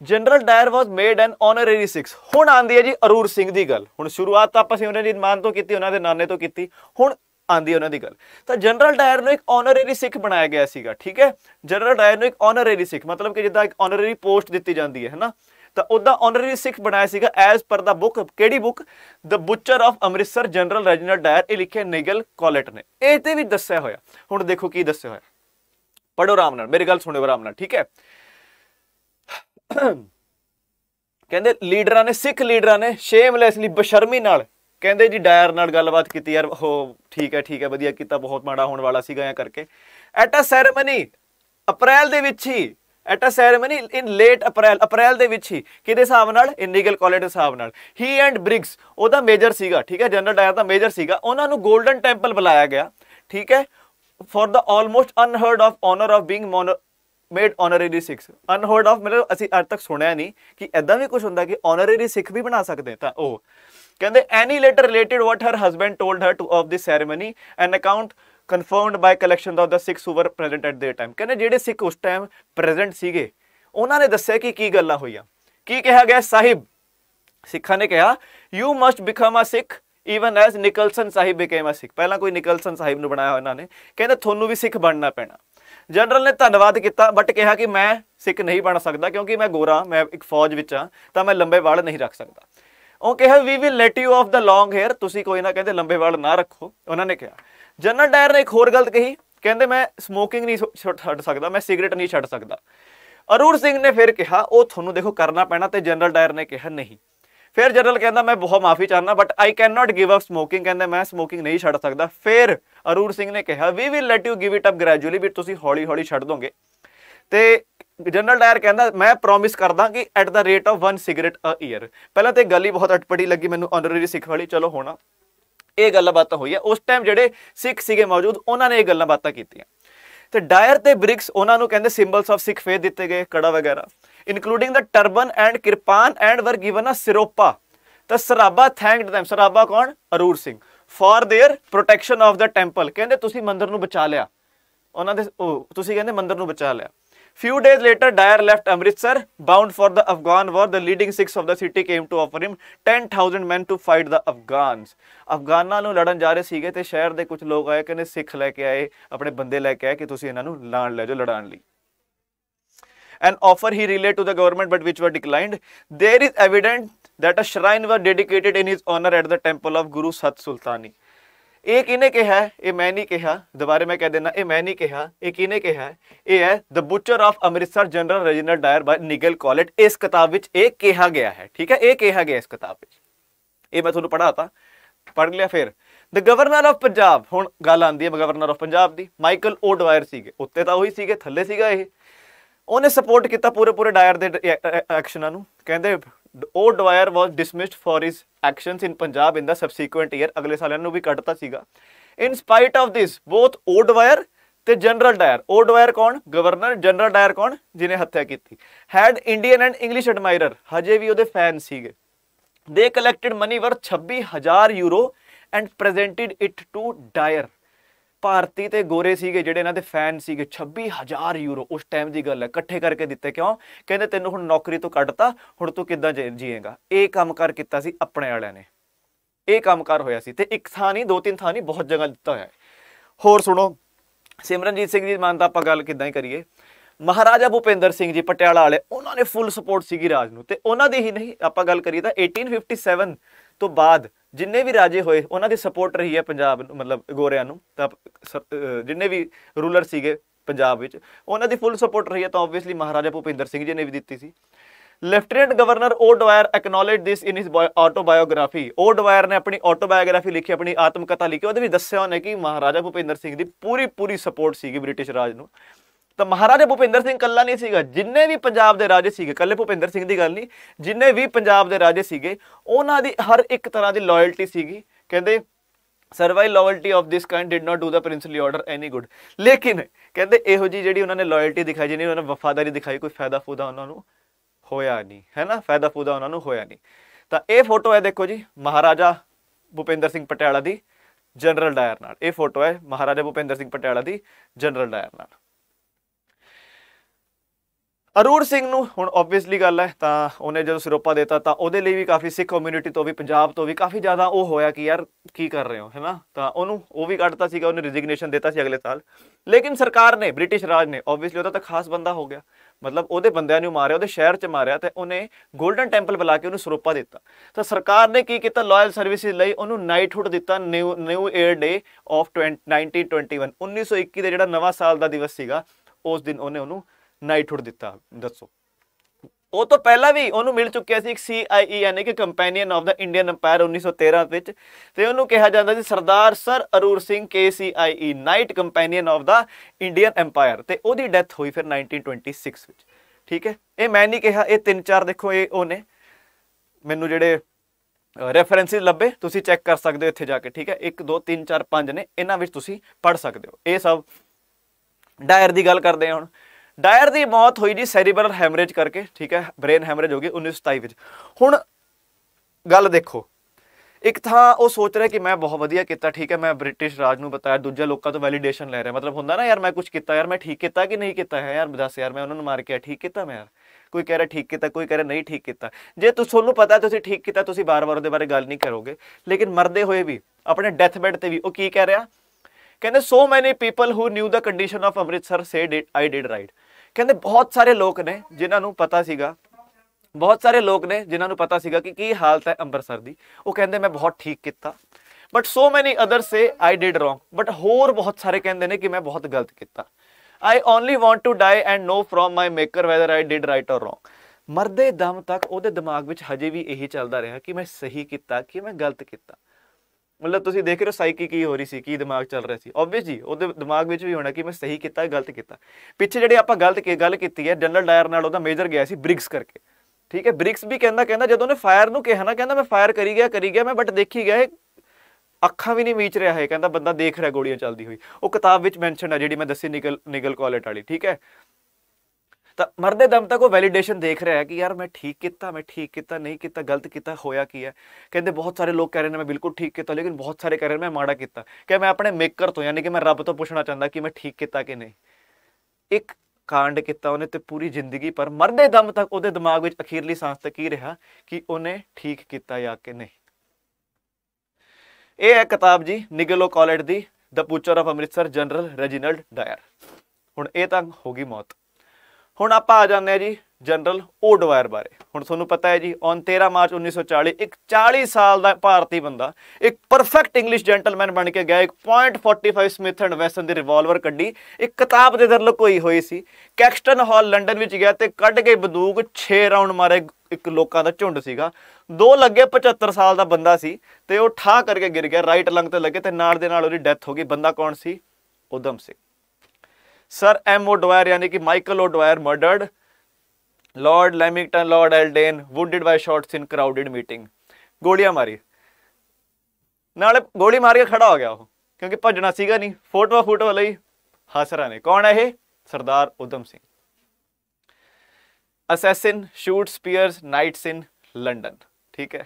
general Dyer was made an honorary 6 ਹੁਣ ਆਂਦੀ ਹੈ ਜੀ ਅਰੂਰ ਸਿੰਘ ਦੀ ਗੱਲ ਹੁਣ ਸ਼ੁਰੂਆਤ ਤਾਂ ਆਪਾਂ ਉਹਨਾਂ ਜੀ ਮਾਨ ਤੋਂ ਕੀਤੀ ਉਹਨਾਂ ਦੇ ਨਾਨੇ ਤੋਂ ਕੀਤੀ ਹੁਣ ਆਂਦੀ ਉਹਨਾਂ ਦੀ ਗੱਲ ਤਾਂ ਜਨਰਲ ਡਾਇਰ ਨੂੰ ਇੱਕ ਆਨਰੇਰੀ ਸਿੱਖ ਬਣਾਇਆ ਗਿਆ ਸੀਗਾ ਠੀਕ ਹੈ ਜਨਰਲ ਡਾਇਰ ਨੂੰ ਇੱਕ ਆਨਰੇਰੀ ਸਿੱਖ ਮਤਲਬ ਕਿ ਜਿੱਦਾਂ ਇੱਕ ਆਨਰੇਰੀ ਪੋਸਟ ਦਿੱਤੀ ਜਾਂਦੀ ਹੈ ਹੈਨਾ ਤਾਂ ਉਹਦਾ ਆਨਰੇਰੀ ਸਿੱਖ ਬਣਾਇਆ ਸੀਗਾ ਐਸ ਪਰ ਦਾ ਬੁੱਕ ਕਿਹੜੀ book the butcher of Amritsar general Reginald Dyer ਇਹ ਲਿਖਿਆ ਨਿਗਲ ਕੋਲਟ ਨੇ ਇਹ ਤੇ ਵੀ ਦੱਸਿਆ ਹੋਇਆ ਹੁਣ ਦੇਖੋ ਕੀ ਦੱਸਿਆ ਹੋਇਆ ਪੜੋ ਰਾਮਨਾਰ ਮੇਰੀ ਗੱਲ ਸੁਣੋ ਰਾਮਨਾਰ ਠੀਕ ਹੈ ਕਹਿੰਦੇ ਲੀਡਰਾਂ ਨੇ ਸਿੱਖ ਲੀਡਰਾਂ ਨੇ ਸ਼ੇਮਲੈਸਲੀ ਬਸ਼ਰਮੀ ਨਾਲ ਕਹਿੰਦੇ ਜੀ ਡਾਇਰ ਨਾਲ ਗੱਲਬਾਤ ਕੀਤੀ ਯਾਰ ਉਹ ਠੀਕ ਹੈ ਠੀਕ ਹੈ ਵਧੀਆ ਕੀਤਾ ਬਹੁਤ ਮਾੜਾ ਹੋਣ ਵਾਲਾ ਸੀਗਾ ਐ ਕਰਕੇ ਐਟ ਅ ਸੈਰੇਮਨੀ ਅਪ੍ਰੈਲ ਦੇ ਵਿੱਚ ਹੀ at a ceremony in late April April ਦੇ ਵਿੱਚ ਹੀ ਕਿਹਦੇ ਹਿਸਾਬ ਨਾਲ ਇਨੀਗਲ ਕਾਲਜ ਦੇ ਹਿਸਾਬ ਨਾਲ ਹੀ ਐਂਡ ਬ੍ਰਿਗਸ ਉਹਦਾ ਮੇਜਰ ਸੀਗਾ ਠੀਕ ਹੈ ਜਨਰਲ ਡਾਇਰ ਦਾ ਮੇਜਰ ਸੀਗਾ ਉਹਨਾਂ ਨੂੰ 골ਡਨ ਟੈਂਪਲ ਬੁਲਾਇਆ ਗਿਆ ਠੀਕ ਹੈ for the almost unheard of honour of being made honorary Sikh unheard of ਮਤਲਬ ਅਸੀਂ ਅੱਜ ਤੱਕ ਸੁਣਿਆ ਨਹੀਂ ਕਿ ਐਦਾਂ ਵੀ ਕੁਝ ਹੁੰਦਾ ਕਿ ਆਨਰੇਰੀ ਸਿੱਖ ਵੀ ਬਣਾ ਸਕਦੇ ਤਾਂ ਉਹ ਕਹਿੰਦੇ Annie later related what her husband told her to of this ceremony an account confirmed by collection of the six survivor present at the time ਕਹਿੰਦੇ ਜਿਹੜੇ ਸਿੱਖ ਉਸ ਟਾਈਮ ਪ੍ਰੈਜ਼ੈਂਟ ਸੀਗੇ ਉਹਨਾਂ ਨੇ ਦੱਸਿਆ ਕਿ ਕੀ ਗੱਲਾਂ ਹੋਈਆਂ ਕੀ ਕਿਹਾ ਗਿਆ ਸਾਹਿਬ ਸਿੱਖਾਂ ਨੇ ਕਿਹਾ you must become a Sikh even as Nicholson sahib became a Sikh ਪਹਿਲਾਂ ਕੋਈ ਨਿਕਲਸਨ ਸਾਹਿਬ ਨੂੰ ਬਣਾਇਆ ਉਹਨਾਂ ਨੇ ਕਹਿੰਦੇ ਤੁਹਾਨੂੰ ਵੀ ਸਿੱਖ ਬਣਨਾ ਪੈਣਾ ਜਨਰਲ ਨੇ ਧੰਨਵਾਦ ਕੀਤਾ ਬਟ ਕਿਹਾ ਕਿ ਮੈਂ ਸਿੱਖ ਨਹੀਂ ਬਣ ਸਕਦਾ ਕਿਉਂਕਿ ਮੈਂ ਗੋਰਾ ਮੈਂ ਇੱਕ ਫੌਜ ਵਿੱਚ ਆ ਤਾਂ ਮੈਂ ਲੰਬੇ ਵਾਲ ਨਹੀਂ ਰੱਖ ਸਕਦਾ ਉਹ ਕਿਹਾ we will let you off the long hair ਤੁਸੀਂ ਕੋਈ ਨਾ ਕਹਿੰਦੇ ਲੰਬੇ ਵਾਲ ਨਾ ਰੱਖੋ ਉਹਨਾਂ ਨੇ ਕਿਹਾ ਜਨਰਲ ਡਾਇਰ ਨੇ ਇੱਕ ਹੋਰ ਗਲਤ ਕਹੀ ਕਹਿੰਦੇ ਮੈਂ ਸਮੋਕਿੰਗ ਨਹੀਂ ਛੱਡ ਸਕਦਾ ਮੈਂ ਸਿਗਰਟ ਨਹੀਂ ਛੱਡ ਸਕਦਾ ਅਰੂਰ ਸਿੰਘ ਨੇ ਫਿਰ ਕਿਹਾ ਉਹ ਤੁਹਾਨੂੰ ਦੇਖੋ ਕਰਨਾ ਪੈਣਾ ਤੇ ਜਨਰਲ ਡਾਇਰ ਨੇ ਕਿਹਾ ਨਹੀਂ ਫਿਰ ਜਨਰਲ ਕਹਿੰਦਾ ਮੈਂ ਬਹੁਤ ਮਾਫੀ ਚਾਹਨਾ but I can not give up smoking ਕਹਿੰਦਾ ਮੈਂ ਸਮੋਕਿੰਗ ਨਹੀਂ ਛੱਡ ਸਕਦਾ ਫਿਰ ਅਰੂਰ ਸਿੰਘ ਨੇ ਕਿਹਾ we will let you give it up gradually ਵੀ ਤੁਸੀਂ ਹੌਲੀ ਹੌਲੀ ਛੱਡ ਦੋਗੇ ਤੇ ਜਨਰਲ ਡਾਇਰ ਕਹਿੰਦਾ ਮੈਂ ਪ੍ਰੋਮਿਸ ਕਰਦਾ ਕਿ at the rate of 1 cigarette a year ਪਹਿਲਾਂ ਤੇ ਗੱਲ ਹੀ ਬਹੁਤ ਅਟਪਟੀ ਲੱਗੀ ਮੈਨੂੰ ਆਨਰੇਰੀ ਸਿੱਖ ਵਾਲੀ ਚਲੋ ਹੋਣਾ ਇਹ ਗੱਲਬਾਤ ਹੋਈ ਹੋਈਆਂ ਉਸ ਟਾਈਮ ਜਿਹੜੇ ਸਿੱਖ ਸੀਗੇ ਮੌਜੂਦ ਉਹਨਾਂ ਨੇ ਇਹ ਗੱਲਾਂ ਬਾਤਾਂ ਕੀਤੀਆਂ ਤੇ ਡਾਇਰ ਤੇ ਬ੍ਰਿਕਸ ਉਹਨਾਂ ਨੂੰ ਕਹਿੰਦੇ ਸਿੰਬਲਸ ਆਫ ਸਿੱਖ ਫੇਥ ਦਿੱਤੇ ਗਏ ਕੜਾ ਵਗੈਰਾ including the turban and kirpan and were given a siropa. The Saraba thanked them. Saraba ਕੌਣ? Arur Singh. For their protection of the temple. ਕਹਿੰਦੇ ਤੁਸੀਂ ਮੰਦਰ ਨੂੰ ਬਚਾ ਲਿਆ ਉਹਨਾਂ ਦੇ ਤੁਸੀਂ ਕਹਿੰਦੇ ਮੰਦਰ ਨੂੰ ਬਚਾ ਲਿਆ few days later dyer left amritsar bound for the afghan war the leading six of the city came to offer him 10000 men to fight the afghans ਅਫਗਾਨਾਂ ਨੂੰ ਲੜਨ ਜਾ ਰਹੇ ਸੀਗੇ ਤੇ ਸ਼ਹਿਰ ਦੇ ਕੁਝ ਲੋਕ ਆਏ ਕਹਿੰਦੇ ਸਿੱਖ ਲੈ ਕੇ ਆਏ ਆਪਣੇ ਬੰਦੇ ਲੈ ਕੇ ਆਏ ਕਿ ਤੁਸੀਂ ਇਹਨਾਂ ਨੂੰ ਲਾਣ ਲੈ ਜਾਓ ਲੜਾਣ ਲਈ an offer he relayed to the government but which were declined. There is evidence that a shrine was dedicated in his honor at the temple of Guru Sat Sultani. ਇਹ ਕਿਹਨੇ ਕਿਹਾ ਇਹ ਮੈਂ ਨਹੀਂ ਕਿਹਾ ਦੁਬਾਰੇ ਮੈਂ ਕਹਿ ਦੇਣਾ ਇਹ ਮੈਂ ਨਹੀਂ ਕਿਹਾ ਇਹ ਕਿਹਨੇ ਕਿਹਾ ਇਹ ਹੈ the butcher of Amritsar general Reginald Dyer by Nigel Collett ਇਸ ਕਿਤਾਬ ਵਿੱਚ ਇਹ ਕਿਹਾ ਗਿਆ ਹੈ ਠੀਕ ਹੈ ਇਹ ਕਿਹਾ ਗਿਆ ਇਸ ਕਿਤਾਬ ਵਿੱਚ ਇਹ ਮੈਂ ਤੁਹਾਨੂੰ ਪੜਾਤਾ ਪੜ ਲਿਆ ਫਿਰ ਦ ਗਵਰਨਰ ਆਫ ਪੰਜਾਬ ਹੁਣ ਗੱਲ ਆਂਦੀ ਹੈ ਗਵਰਨਰ ਆਫ ਪੰਜਾਬ ਦੀ ਮਾਈਕਲ ਓਡਵਾਇਰ ਸੀਗੇ ਉੱਤੇ ਤਾਂ ਉਹੀ ਸੀਗੇ ਥੱਲੇ ਸੀਗਾ ਇਹ ਉਹਨੇ ਸਪੋਰਟ ਕੀਤਾ ਪੂਰੇ ਪੂਰੇ ਡਾਇਰ ਦੇ ਐਕਸ਼ਨਾਂ ਨੂੰ ਕਹਿੰਦੇ ਉਹ Dwyer was dismissed for his actions in Punjab in the subsequent year ਅਗਲੇ ਸਾਲ ਨੂੰ ਵੀ ਕੱਟਤਾ ਸੀਗਾ ਇਨ ਸਪਾਈਟ ਆਫ ਥਿਸ ਬੋਥ ਓ ਡਵਾਇਰ ਤੇ ਜਨਰਲ ਡਾਇਰ ਓ ਡਵਾਇਰ ਕੌਣ ਗਵਰਨਰ ਜਨਰਲ ਡਾਇਰ ਕੌਣ ਜਿਨੇ ਹੱਤਿਆ ਕੀਤੀ had Indian and English admirer ਹਜੇ ਵੀ ਉਹਦੇ ਫੈਨ ਸੀਗੇ ਦੇ collected money were 26000 euro and presented it to Dyer ਭਾਰਤੀ ਤੇ ਗੋਰੇ ਸੀਗੇ ਜਿਹੜੇ ਇਹਨਾਂ ਦੇ ਫੈਨ ਸੀਗੇ 26000 ਯੂਰੋ ਉਸ ਟਾਈਮ ਦੀ ਗੱਲ ਹੈ ਇਕੱਠੇ ਕਰਕੇ ਦਿੱਤੇ ਕਿਉਂ ਕਹਿੰਦੇ ਤੈਨੂੰ ਹੁਣ ਨੌਕਰੀ ਤੋਂ ਕੱਢਤਾ ਹੁਣ ਤੂੰ ਕਿੱਦਾਂ ਜੀਏਗਾ ਇਹ ਕੰਮਕਾਰ ਕੀਤਾ ਸੀ ਆਪਣੇ ਵਾਲਿਆਂ ਨੇ ਇਹ ਕੰਮਕਾਰ ਹੋਇਆ ਸੀ ਤੇ ਇੱਕ ਥਾਂ ਨਹੀਂ ਦੋ ਤਿੰਨ ਥਾਂ ਨਹੀਂ ਬਹੁਤ ਜਗ੍ਹਾ ਦਿੱਤਾ ਹੋਇਆ ਹੈ ਹੋਰ ਸੁਣੋ ਸਿਮਰਨਜੀਤ ਸਿੰਘ ਜੀ ਮੰਨਦਾ ਆਪਾਂ ਗੱਲ ਕਿੱਦਾਂ ਹੀ ਕਰੀਏ ਮਹਾਰਾਜਾ ਭੁਪਿੰਦਰ ਸਿੰਘ ਜੀ ਪਟਿਆਲਾ ਵਾਲੇ ਉਹਨਾਂ ਨੇ ਫੁੱਲ ਸਪੋਰਟ ਸੀਗੀ ਰਾਜ ਨੂੰ ਤੇ ਉਹਨਾਂ ਦੀ ਹੀ ਨਹੀਂ ਆਪਾਂ ਗੱਲ ਕਰੀਏ ਤਾਂ 1857 ਤੋਂ ਬਾਅਦ ਜਿੰਨੇ ਵੀ ਰਾਜੇ ਹੋਏ ਉਹਨਾਂ ਦੀ ਸਪੋਰਟ ਰਹੀ ਹੈ ਪੰਜਾਬ ਨੂੰ ਮਤਲਬ ਗੋਰਿਆਂ ਨੂੰ ਤਾਂ ਜਿੰਨੇ ਵੀ ਰੂਲਰ ਸੀਗੇ ਪੰਜਾਬ ਵਿੱਚ ਉਹਨਾਂ ਦੀ ਫੁੱਲ ਸਪੋਰਟ ਰਹੀ ਹੈ ਤਾਂ ਆਬਵੀਅਸਲੀ ਮਹਾਰਾਜਾ ਭੁਪਿੰਦਰ ਸਿੰਘ ਜੀ ਨੇ ਵੀ ਦਿੱਤੀ ਸੀ lieutenant governor O'Dwyer acknowledge this in his autobiography O'Dwyer ਨੇ ਆਪਣੀ ਆਟੋਬਾਇਓਗ੍ਰਾਫੀ ਲਿਖੀ ਆਪਣੀ ਆਤਮ ਕਥਾ ਲਿਖੀ ਉਹਦੇ ਵਿੱਚ ਦੱਸਿਆ ਉਹਨੇ ਕਿ ਮਹਾਰਾਜਾ ਭੁਪਿੰਦਰ ਸਿੰਘ ਦੀ ਪੂਰੀ ਪੂਰੀ ਸਪੋਰਟ ਸੀਗੀ ਬ੍ਰਿਟਿਸ਼ ਰਾਜ ਨੂੰ ਤਾਂ ਮਹਾਰਾਜਾ ਭੁਪਿੰਦਰ ਸਿੰਘ ਕੱਲਾ ਨਹੀਂ ਸੀਗਾ ਜਿੰਨੇ ਵੀ ਪੰਜਾਬ ਦੇ ਰਾਜੇ ਸੀਗੇ ਕੱਲੇ ਭੁਪਿੰਦਰ ਸਿੰਘ ਦੀ ਗੱਲ ਨਹੀਂ ਜਿੰਨੇ ਵੀ ਪੰਜਾਬ ਦੇ ਰਾਜੇ ਸੀਗੇ ਉਹਨਾਂ ਦੀ ਹਰ ਇੱਕ ਤਰ੍ਹਾਂ ਦੀ ਲਾਇਲਟੀ ਸੀਗੀ ਕਹਿੰਦੇ servile loyalty of this kind did not do the princely order any good ਲੇਕਿਨ ਕਹਿੰਦੇ ਇਹੋ ਜੀ ਜਿਹੜੀ ਉਹਨਾਂ ਨੇ ਲਾਇਲਟੀ ਦਿਖਾਈ ਜਿਹਨੇ ਉਹਨਾਂ ਨੇ ਵਫਾਦਾਰੀ ਦਿਖਾਈ ਕੋਈ ਫਾਇਦਾ ਫੂਦਾ ਉਹਨਾਂ ਨੂੰ ਹੋਇਆ ਨਹੀਂ ਹੈਨਾ ਫਾਇਦਾ ਫੂਦਾ ਉਹਨਾਂ ਨੂੰ ਹੋਇਆ ਨਹੀਂ ਤਾਂ ਇਹ ਫੋਟੋ ਹੈ ਦੇਖੋ ਜੀ ਮਹਾਰਾਜਾ ਭੁਪਿੰਦਰ ਸਿੰਘ ਪਟਿਆਲਾ ਦੀ ਜਨਰਲ ਡਾਇਰ ਨਾਲ ਇਹ ਫੋਟੋ ਹੈ ਮਹਾਰਾਜਾ ਭੁਪਿੰਦਰ ਸਿੰਘ ਪਟਿਆਲਾ ਦੀ ਜਨਰਲ ਡਾਇਰ ਨਾਲ ਅਰੂਰ ਸਿੰਘ ਨੂੰ ਹੁਣ ਆਬਵੀਅਸਲੀ ਗੱਲ ਹੈ ਤਾਂ ਉਹਨੇ ਜਦੋਂ ਸਿਰੋਪਾ ਦਿੱਤਾ ਤਾਂ ਉਹਦੇ ਲਈ ਵੀ ਕਾਫੀ ਸਿੱਖ ਕਮਿਊਨਿਟੀ ਤੋਂ ਵੀ ਪੰਜਾਬ ਤੋਂ ਵੀ ਕਾਫੀ ਜ਼ਿਆਦਾ ਉਹ ਹੋਇਆ ਕਿ ਯਾਰ ਕੀ ਕਰ ਰਹੇ ਹੋ ਹੈਨਾ ਤਾਂ ਉਹਨੂੰ ਉਹ ਵੀ ਕੱਢਤਾ ਸੀਗਾ ਉਹਨੇ ਰੈਜ਼ਿਗਨੇਸ਼ਨ ਦਿੱਤਾ ਸੀ ਅਗਲੇ ਸਾਲ ਲੇਕਿਨ ਸਰਕਾਰ ਨੇ ਬ੍ਰਿਟਿਸ਼ ਰਾਜ ਨੇ ਆਬਵੀਅਸਲੀ ਉਹਦਾ ਤਾਂ ਖਾਸ ਬੰਦਾ ਹੋ ਗਿਆ ਮਤਲਬ ਉਹਦੇ ਬੰਦਿਆਂ ਨੂੰ ਮਾਰਿਆ ਉਹਦੇ ਸ਼ਹਿਰ 'ਚ ਮਾਰਿਆ ਤੇ ਉਹਨੇ ਗੋਲਡਨ ਟੈਂਪਲ ਬੁਲਾ ਕੇ ਉਹਨੂੰ ਸਰੋਪਾ ਦਿੱਤਾ ਤਾਂ ਸਰਕਾਰ ਨੇ ਕੀ ਕੀਤਾ ਲਾਇਲ ਸਰਵਿਸਿਜ਼ ਲਈ ਉਹਨੂੰ ਨਾਈਟਹੁੱਡ ਦਿੱਤਾ new new year day of 1921 1921 ਦੇ ਜਿਹੜਾ ਨਵਾਂ ਸਾਲ ਦਾ ਦਿਵਸ ਸੀਗਾ ਉਸ ਦਿਨ ਉਹਨੇ ਉਹਨੂੰ ਨਾਈਟਹੁੱਡ ਦਿੱਤਾ ਦੱਸੋ ਉਹ ਤੋਂ ਪਹਿਲਾਂ ਵੀ ਉਹਨੂੰ ਮਿਲ ਚੁੱਕਿਆ ਸੀ ਇੱਕ ਸੀਆਈਈ e, ਯਾਨੀ ਕਿ companion of the Indian empire 1913 ਵਿੱਚ ਤੇ ਉਹਨੂੰ ਕਿਹਾ ਜਾਂਦਾ ਸੀ Sardar sir Arur Singh KCIE knight companion of the Indian empire ਤੇ ਉਹਦੀ ਡੈਥ ਹੋਈ ਫਿਰ 1926 ਵਿੱਚ ਠੀਕ ਹੈ ਇਹ ਮੈਂ ਨਹੀਂ ਕਿਹਾ ਇਹ ਤਿੰਨ ਚਾਰ ਦੇਖੋ ਇਹ ਉਹਨੇ ਮੈਨੂੰ ਜਿਹੜੇ ਰੈਫਰੈਂਸਿਸ ਲੱਭੇ ਤੁਸੀਂ ਚੈੱਕ ਕਰ ਸਕਦੇ ਹੋ ਇੱਥੇ ਜਾ ਕੇ ਠੀਕ ਹੈ 1 2 3 4 5 ਨੇ ਇਹਨਾਂ ਵਿੱਚ ਤੁਸੀਂ ਪੜ ਸਕਦੇ ਹੋ ਇਹ ਸਭ ਡਾਇਰ ਦੀ ਗੱਲ ਕਰਦੇ ਹਾਂ ਹੁਣ ਡਾਇਰ ਦੀ ਮੌਤ ਹੋਈ ਜੀ ਸੈਰੀਬਰਲ ਹੈਮਰੇਜ ਕਰਕੇ ਠੀਕ ਹੈ ਬ੍ਰੇਨ ਹੈਮਰੇਜ ਹੋ ਗਈ 1927 ਵਿੱਚ ਹੁਣ ਗੱਲ ਦੇਖੋ ਇੱਕ ਥਾਂ ਉਹ ਸੋਚ ਰਿਹਾ ਕਿ ਮੈਂ ਬਹੁਤ ਵਧੀਆ ਕੀਤਾ ਠੀਕ ਹੈ ਮੈਂ ਬ੍ਰਿਟਿਸ਼ ਰਾਜ ਨੂੰ ਬਤਾਇਆ ਦੂਜੇ ਲੋਕਾਂ ਤੋਂ ਵੈਲੀਡੇਸ਼ਨ ਲੈ ਰਿਹਾ ਮਤਲਬ ਹੁੰਦਾ ਨਾ ਯਾਰ ਮੈਂ ਕੁਝ ਕੀਤਾ ਯਾਰ ਮੈਂ ਠੀਕ ਕੀਤਾ ਕਿ ਨਹੀਂ ਕੀਤਾ ਹੈ ਯਾਰ ਦੱਸ ਯਾਰ ਮੈਂ ਉਹਨਾਂ ਨੂੰ ਮਾਰ ਕੇ ਠੀਕ ਕੀਤਾ ਮੈਂ ਯਾਰ ਕੋਈ ਕਹਿ ਰਿਹਾ ਠੀਕ ਕੀਤਾ ਕੋਈ ਕਹਿ ਰਿਹਾ ਨਹੀਂ ਠੀਕ ਕੀਤਾ ਜੇ ਤੁਹਾਨੂੰ ਪਤਾ ਤੁਸੀਂ ਠੀਕ ਕੀਤਾ ਤੁਸੀਂ ਬਾਰ-ਬਾਰ ਉਹਦੇ ਬਾਰੇ ਗੱਲ ਨਹੀਂ ਕਰੋਗੇ ਲੇਕਿਨ ਮਰਦੇ ਹੋਏ ਵੀ ਆਪਣੇ ਡੈਥ ਬੈਡ ਤੇ ਵੀ ਉਹ ਕੀ ਕਹਿ ਰਿਹਾ ਕਹਿੰਦੇ so many people who knew the condition of Amritsar it I did right ਕਹਿੰਦੇ ਬਹੁਤ ਸਾਰੇ ਲੋਕ ਨੇ ਜਿਨ੍ਹਾਂ ਨੂੰ ਪਤਾ ਸੀਗਾ ਬਹੁਤ ਸਾਰੇ ਲੋਕ ਨੇ ਜਿਨ੍ਹਾਂ ਨੂੰ ਪਤਾ ਸੀਗਾ ਕਿ ਕੀ ਹਾਲਤ ਹੈ ਅੰਮ੍ਰਿਤਸਰ ਦੀ ਉਹ ਕਹਿੰਦੇ ਮੈਂ ਬਹੁਤ ਠੀਕ ਕੀਤਾ but so many other say I did wrong but ਹੋਰ ਬਹੁਤ ਸਾਰੇ ਕਹਿੰਦੇ ਨੇ ਕਿ ਮੈਂ ਬਹੁਤ ਗਲਤ ਕੀਤਾ I only want to die and know from my maker whether I did right or wrong ਮਰਦੇ ਦਮ ਤੱਕ ਉਹਦੇ ਦਿਮਾਗ ਵਿੱਚ ਹਜੇ ਵੀ ਇਹੀ ਚੱਲਦਾ ਰਿਹਾ ਕਿ ਮੈਂ ਸਹੀ ਕੀਤਾ ਕਿ ਮੈਂ ਗਲਤ ਕੀਤਾ ਮਤਲਬ ਤੁਸੀਂ ਦੇਖ ਰਹੇ ਹੋ ਸਾਈਕੀ ਕੀ ਹੋ ਰਹੀ ਸੀ ਕੀ ਦਿਮਾਗ ਚੱਲ ਰਿਹਾ ਸੀ ਆਬਵੀਅਸ ਜੀ ਉਹਦੇ ਦਿਮਾਗ ਵਿੱਚ ਵੀ ਹੋਣਾ ਕਿ ਮੈਂ ਸਹੀ ਕੀਤਾ ਗਲਤ ਕੀਤਾ ਪਿੱਛੇ ਜਿਹੜੇ ਆਪਾਂ ਗਲਤ ਕੀ ਗੱਲ ਕੀਤੀ ਹੈ ਜਨਰਲ ਡਾਇਰ ਨਾਲ ਉਹਦਾ ਮੇਜਰ ਗਿਆ ਸੀ ਬ੍ਰਿਕਸ ਕਰਕੇ ਠੀਕ ਹੈ ਬ੍ਰਿਕਸ ਵੀ ਕਹਿੰਦਾ ਕਹਿੰਦਾ ਜਦੋਂ ਉਹਨੇ ਫਾਇਰ ਨੂੰ ਕਿਹਾ ਨਾ ਕਹਿੰਦਾ ਮੈਂ ਫਾਇਰ ਕਰੀ ਗਿਆ ਕਰੀ ਗਿਆ ਮੈਂ ਬਟ ਦੇਖੀ ਗਿਆ ਅੱਖਾਂ ਵੀ ਨਹੀਂ ਮੀਚ ਰਿਹਾ ਹੈ ਕਹਿੰਦਾ ਬੰਦਾ ਦੇਖ ਰਿਹਾ ਗੋਲੀਆਂ ਚੱਲਦੀ ਹੋਈ ਉਹ ਕਿਤਾਬ ਵਿੱਚ ਮੈਂਸ਼ਨ ਹੈ ਜਿਹੜੀ ਮੈਂ ਦੱਸੀ ਨਿਗਲ ਨਿਕਲ ਕਾਲਟ ਵਾਲੀ ਠੀਕ ਹੈ ਤਾਂ ਮਰਦੇ ਦਮ ਤੱਕ ਉਹ ਵੈਲੀਡੇਸ਼ਨ ਦੇਖ ਰਿਹਾ ਹੈ ਕਿ ਯਾਰ ਮੈਂ ਠੀਕ ਕੀਤਾ ਮੈਂ ਠੀਕ ਕੀਤਾ ਨਹੀਂ ਕੀਤਾ ਗਲਤ ਕੀਤਾ ਹੋਇਆ ਕੀ ਹੈ ਕਹਿੰਦੇ ਬਹੁਤ ਸਾਰੇ ਲੋਕ ਕਹਿ ਰਹੇ ਨੇ ਮੈਂ ਬਿਲਕੁਲ ਠੀਕ ਕੀਤਾ ਲੇਕਿਨ ਬਹੁਤ ਸਾਰੇ ਕਹਿ ਰਹੇ ਮੈਂ ਮਾੜਾ ਕੀਤਾ ਕਿ ਮੈਂ ਆਪਣੇ ਮੇਕਰ ਤੋਂ ਯਾਨੀ ਕਿ ਮੈਂ ਰੱਬ ਤੋਂ ਪੁੱਛਣਾ ਚਾਹੁੰਦਾ ਕਿ ਮੈਂ ਠੀਕ ਕੀਤਾ ਕਿ ਨਹੀਂ ਇੱਕ ਕਾਂਡ ਕੀਤਾ ਉਹਨੇ ਤੇ ਪੂਰੀ ਜ਼ਿੰਦਗੀ ਪਰ ਮਰਦੇ ਦਮ ਤੱਕ ਉਹਦੇ ਦਿਮਾਗ ਵਿੱਚ ਅਖੀਰਲੀ ਸਾਹ ਤੱਕ ਕੀ ਰਿਹਾ ਕਿ ਉਹਨੇ ਠੀਕ ਕੀਤਾ ਜਾਂ ਕਿ ਨਹੀਂ ਇਹ ਹੈ ਕਿਤਾਬ ਜੀ ਨਿਗਲੋ ਕਾਲਜ ਦੀ the butcher of Amritsar general Reginald Dyer ਹੁਣ ਇਹ ਤਾਂ ਹੋ ਗਈ ਮੌਤ ਹੁਣ ਆਪਾਂ ਆ ਜਾਂਦੇ ਆ ਜੀ ਜਨਰਲ ਓਡਵਾਇਰ ਬਾਰੇ ਹੁਣ ਤੁਹਾਨੂੰ ਪਤਾ ਹੈ ਜੀ ਔਨ 13 ਮਾਰਚ 1940 ਇੱਕ 40 ਸਾਲ ਦਾ ਭਾਰਤੀ ਬੰਦਾ ਇੱਕ ਪਰਫੈਕਟ ਇੰਗਲਿਸ਼ ਜੈਂਟਲਮੈਨ ਬਣ ਕੇ ਗਿਆ ਇੱਕ .45 ਸਮਿਥ ਐਂਡ ਵੈਸਨ ਦੀ ਰਿਵਾਲਵਰ ਕੱਢੀ ਇੱਕ ਕਿਤਾਬ ਦੇ ਅੰਦਰ ਲੁਕੋਈ ਹੋਈ ਸੀ ਕੈਕਸਟਨ ਹਾਲ ਲੰਡਨ ਵਿੱਚ ਗਿਆ ਤੇ ਕੱਢ ਕੇ ਬੰਦੂਕ 6 ਰਾਉਂਡ ਮਾਰੇ ਇੱਕ ਲੋਕਾਂ ਦਾ ਝੁੰਡ ਸੀਗਾ ਦੋ ਲੱਗੇ 75 ਸਾਲ ਦਾ ਬੰਦਾ ਸੀ ਤੇ ਉਹ ਠਾ ਕਰਕੇ ਗਿਰ ਗਿਆ ਰਾਈਟ ਲੰਗ ਤੇ ਲੱਗੇ ਤੇ ਨਾਲ ਦੇ ਨਾਲ ਉਹਦੀ ਡੈਥ ਹੋ ਗਈ ਬੰਦਾ ਕੌਣ ਸੀ Udham Singh sir M O'Dwyer यानी कि Michael O'Dwyer murdered Lord Lamington Lord Elden wounded by shots in crowded meeting ਗੋਲੀਆਂ ਮਾਰੀ ਨਾਲੇ ਗੋਲੀ ਮਾਰ ਕੇ ਖੜਾ ਹੋ ਗਿਆ ਉਹ ਕਿਉਂਕਿ ਭੱਜਣਾ ਸੀਗਾ ਨਹੀਂ ਫੋਟੋ ਫੋਟੋ ਲਈ ਹਸਰਾ ਨੇ ਕੌਣ ਹੈ ਇਹ Sardar Udham Singh assassin shoot spears knights in London ਠੀਕ ਹੈ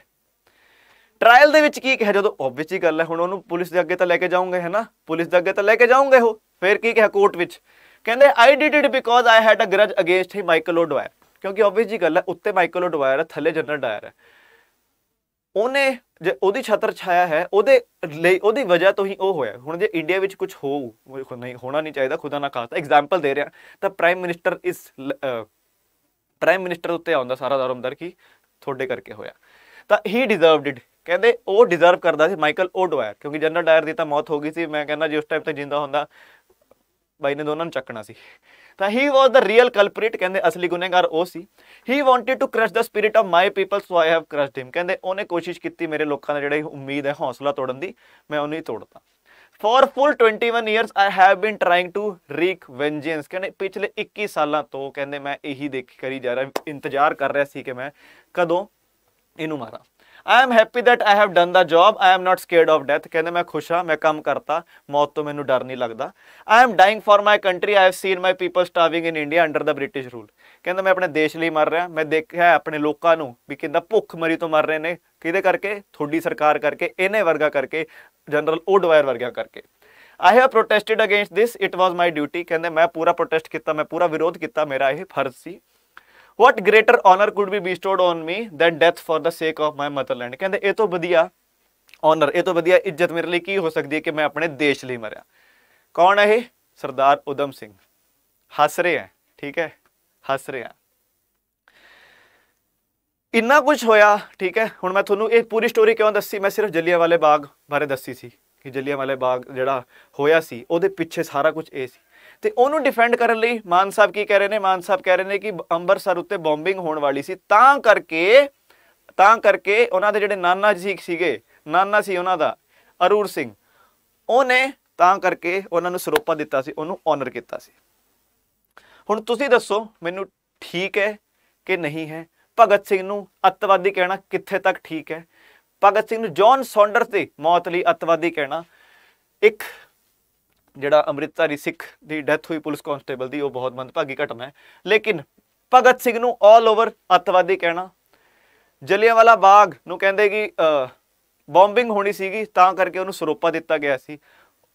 ਟ੍ਰਾਇਲ ਦੇ ਵਿੱਚ ਕੀ ਕਿਹਾ ਜਦੋਂ ਹੀ ਗੱਲ ਹੈ ਹੁਣ ਉਹਨੂੰ ਪੁਲਿਸ ਦੇ ਅੱਗੇ ਤਾਂ ਲੈ ਕੇ ਜਾਉਂਗੇ ਹੈ ਨਾ ਪੁਲਿਸ ਦੇ ਅੱਗੇ ਤਾਂ ਲੈ ਕੇ ਜਾਉਂਗੇ ਉਹ ਫਿਰ ਕੀ ਕਿਹਾ ਕੋਰਟ ਵਿੱਚ ਕਹਿੰਦੇ I did it because I had a grudge against ਹੀ ਮਾਈਕਲ ਓਡਵਾਇਰ ਕਿਉਂਕਿ ਆਬਵੀਅਸ ਜੀ ਗੱਲ ਹੈ ਉੱਤੇ ਮਾਈਕਲ ਓਡਵਾਇਰ ਹੈ ਥੱਲੇ ਜਨਰਲ ਡਾਇਰ ਹੈ ਉਹਨੇ ਜੇ ਉਹਦੀ ਛਤਰ ਛਾਇਆ ਹੈ ਉਹਦੇ ਲਈ ਉਹਦੀ ਵਜ੍ਹਾ ਤੋਂ ਹੀ ਉਹ ਹੋਇਆ ਹੁਣ ਜੇ ਇੰਡੀਆ ਵਿੱਚ ਕੁਝ ਹੋਊ ਨਹੀਂ ਹੋਣਾ ਨਹੀਂ ਚਾਹੀਦਾ ਖੁਦਾ ਨਾ ਖਾਸਤਾ ਐਗਜ਼ਾਮਪਲ ਦੇ ਰਿਹਾ ਤਾਂ ਪ੍ਰਾਈਮ ਮਿਨਿਸਟਰ ਇਸ ਪ੍ਰਾਈਮ ਮਿਨਿਸਟਰ ਉੱਤੇ ਆਉਂਦਾ ਸਾਰਾ ਦਰਮਦਰ ਕੀ ਥੋੜੇ ਕਰਕੇ ਹੋਇਆ ਤਾਂ ਹੀ ਡਿਜ਼ਰਵਡ ਇਟ ਕਹਿੰਦੇ ਉਹ ਡਿਜ਼ਰਵ ਕਰਦਾ ਸੀ ਮਾਈਕਲ ਓਡਵਾਇਰ ਕਿਉਂਕਿ ਜਨਰਲ ਡਾਇਰ ਦੀ ਤਾਂ ਮੌਤ ਹੋ ਗਈ ਸੀ ਮੈਂ ਕਹਿੰਦਾ ਜੇ ਉਸ ਟਾਈਮ ਤੇ ਜਿੰਦਾ ਹੁੰਦਾ ਬਾਈ ਨੇ ਦੋਨਾਂ ਨੂੰ ਚੱਕਣਾ ਸੀ ਤਾਂ ਹੀ ਵਾਸ ਦਾ ਰੀਅਲ ਕਲਪ੍ਰੀਟ ਕਹਿੰਦੇ ਅਸਲੀ ਗੁਨਾਹਗਰ ਉਹ ਸੀ he wanted to crush the spirit of my people so I have crushed him ਕਹਿੰਦੇ ਉਹਨੇ ਕੋਸ਼ਿਸ਼ ਕੀਤੀ ਮੇਰੇ ਲੋਕਾਂ ਦਾ ਜਿਹੜਾ ਉਮੀਦ ਹੈ ਹੌਸਲਾ ਤੋੜਨ ਦੀ ਮੈਂ ਉਹਨੂੰ ਹੀ ਤੋੜਤਾ for full 21 years I have been trying to wreak vengeance ਕਹਿੰਦੇ ਪਿਛਲੇ 21 ਸਾਲਾਂ ਤੋਂ ਕਹਿੰਦੇ ਮੈਂ ਇਹੀ ਦੇਖ ਕਰੀ ਜਾ ਰਿਹਾ ਇੰਤਜ਼ਾਰ ਕਰ ਰਿਹਾ ਸੀ ਕਿ ਮੈਂ ਕਦੋਂ ਇਹਨੂੰ ਮਾਰਾਂ I am happy that I have done the job I am not scared of death ਕਹਿੰਦੇ ਮੈਂ ਖੁਸ਼ ਹਾਂ ਮੈਂ ਕੰਮ ਕਰਤਾ ਮੌਤ ਤੋਂ ਮੈਨੂੰ ਡਰ ਨਹੀਂ ਲੱਗਦਾ I am dying for my country I have seen my people starving in India under the British rule ਕਹਿੰਦਾ ਮੈਂ ਆਪਣੇ ਦੇਸ਼ ਲਈ ਮਰ ਰਿਹਾ ਮੈਂ ਦੇਖਿਆ ਆਪਣੇ ਲੋਕਾਂ ਨੂੰ ਵੀ ਕਿੰਦਾ ਭੁੱਖ ਮਰੀ ਤੋਂ ਮਰ ਰਹੇ ਨੇ ਕਿਹਦੇ ਕਰਕੇ ਥੋੜੀ ਸਰਕਾਰ ਕਰਕੇ ਇਹਨੇ ਵਰਗਾ ਕਰਕੇ ਜਨਰਲ ਓਡਵਾਇਰ ਵਰਗਾ ਕਰਕੇ I have protested against this it was my duty ਕਹਿੰਦੇ ਮੈਂ ਪੂਰਾ ਪ੍ਰੋਟੈਸਟ ਕੀਤਾ ਮੈਂ ਪੂਰਾ ਵਿਰੋਧ ਕੀਤਾ ਮੇਰਾ ਇਹ ਫਰਜ਼ ਸੀ what greater honour could be bestowed on me than death for the sake of my motherland ਕਹਿੰਦੇ ਇਹ ਤੋਂ ਵਧੀਆ ਆਨਰ ਇਹ ਤੋਂ ਵਧੀਆ ਇੱਜ਼ਤ ਮੇਰੇ ਲਈ ਕੀ ਹੋ ਸਕਦੀ ਹੈ ਕਿ ਮੈਂ ਆਪਣੇ ਦੇਸ਼ ਲਈ ਮਰਿਆ ਕੌਣ ਹੈ ਇਹ ਸਰਦਾਰ ਉਦਮ ਸਿੰਘ ਹੱਸ ਰਹੇ ਹੈ ਠੀਕ ਹੈ ਹੱਸ ਰਹੇ ਆ ਇੰਨਾ ਕੁਝ ਹੋਇਆ ਠੀਕ ਹੈ ਹੁਣ ਮੈਂ ਤੁਹਾਨੂੰ ਇਹ ਪੂਰੀ ਸਟੋਰੀ ਕਿਉਂ ਦੱਸੀ ਮੈਂ ਸਿਰਫ ਜੱਲੀਆਂਵਾਲੇ ਬਾਗ ਬਾਰੇ ਦੱਸੀ ਸੀ ਕਿ ਜੱਲੀਆਂਵਾਲੇ ਬਾਗ ਜਿਹੜਾ ਹੋਇਆ ਸੀ ਉਹਦੇ ਪਿੱਛੇ ਸਾਰਾ ਕੁਝ ਇਹ ਸੀ ਤੇ ਉਹਨੂੰ ਡਿਫੈਂਡ ਕਰਨ ਲਈ ਮਾਨ ਸਾਹਿਬ ਕੀ ਕਹਿ ਰਹੇ ਨੇ ਮਾਨ ਸਾਹਿਬ ਕਹਿ ਰਹੇ ਨੇ ਕਿ ਅੰਮ੍ਰਿਤਸਰ ਉੱਤੇ ਬੰਬਿੰਗ ਹੋਣ ਵਾਲੀ ਸੀ ਤਾਂ ਕਰਕੇ ਤਾਂ ਕਰਕੇ ਉਹਨਾਂ ਦੇ ਜਿਹੜੇ ਨਾਨਾ ਜੀ ਸੀਗੇ ਨਾਨਾ ਸੀ ਉਹਨਾਂ ਦਾ ਅਰੂਰ ਸਿੰਘ ਉਹਨੇ ਤਾਂ ਕਰਕੇ ਉਹਨਾਂ ਨੂੰ ਸਰੋਪਾ ਦਿੱਤਾ ਸੀ ਉਹਨੂੰ ਆਨਰ ਕੀਤਾ ਸੀ ਹੁਣ ਤੁਸੀਂ ਦੱਸੋ ਮੈਨੂੰ ਠੀਕ ਹੈ ਕਿ ਨਹੀਂ ਹੈ ਭਗਤ ਸਿੰਘ ਨੂੰ ਅਤਵਾਦੀ ਕਹਿਣਾ ਕਿੱਥੇ ਤੱਕ ਠੀਕ ਹੈ ਭਗਤ ਸਿੰਘ ਨੂੰ ਜੌਨ ਸੌਂਡਰ ਤੇ ਮੌਤ ਲਈ ਅਤਵਾਦੀ ਕਹਿਣਾ ਇੱਕ ਜਿਹੜਾ ਅੰਮ੍ਰਿਤਸਰੀ ਸਿੱਖ ਦੀ ਡੈਥ ਹੋਈ ਪੁਲਿਸ ਕਨਸਟੇਬਲ ਦੀ ਉਹ ਬਹੁਤ ਮੰਦਭਾਗੀ ਘਟਨਾ ਹੈ ਲੇਕਿਨ ਭਗਤ ਸਿੰਘ ਨੂੰ ਆਲ ਓਵਰ ਅੱਤਵਾਦੀ ਕਹਿਣਾ ਜਲਿਆਂਵਾਲਾ ਬਾਗ ਨੂੰ ਕਹਿੰਦੇ ਕਿ ਬੰਬਿੰਗ ਹੋਣੀ ਸੀਗੀ ਤਾਂ ਕਰਕੇ ਉਹਨੂੰ ਸਰੋਪਾ ਦਿੱਤਾ ਗਿਆ ਸੀ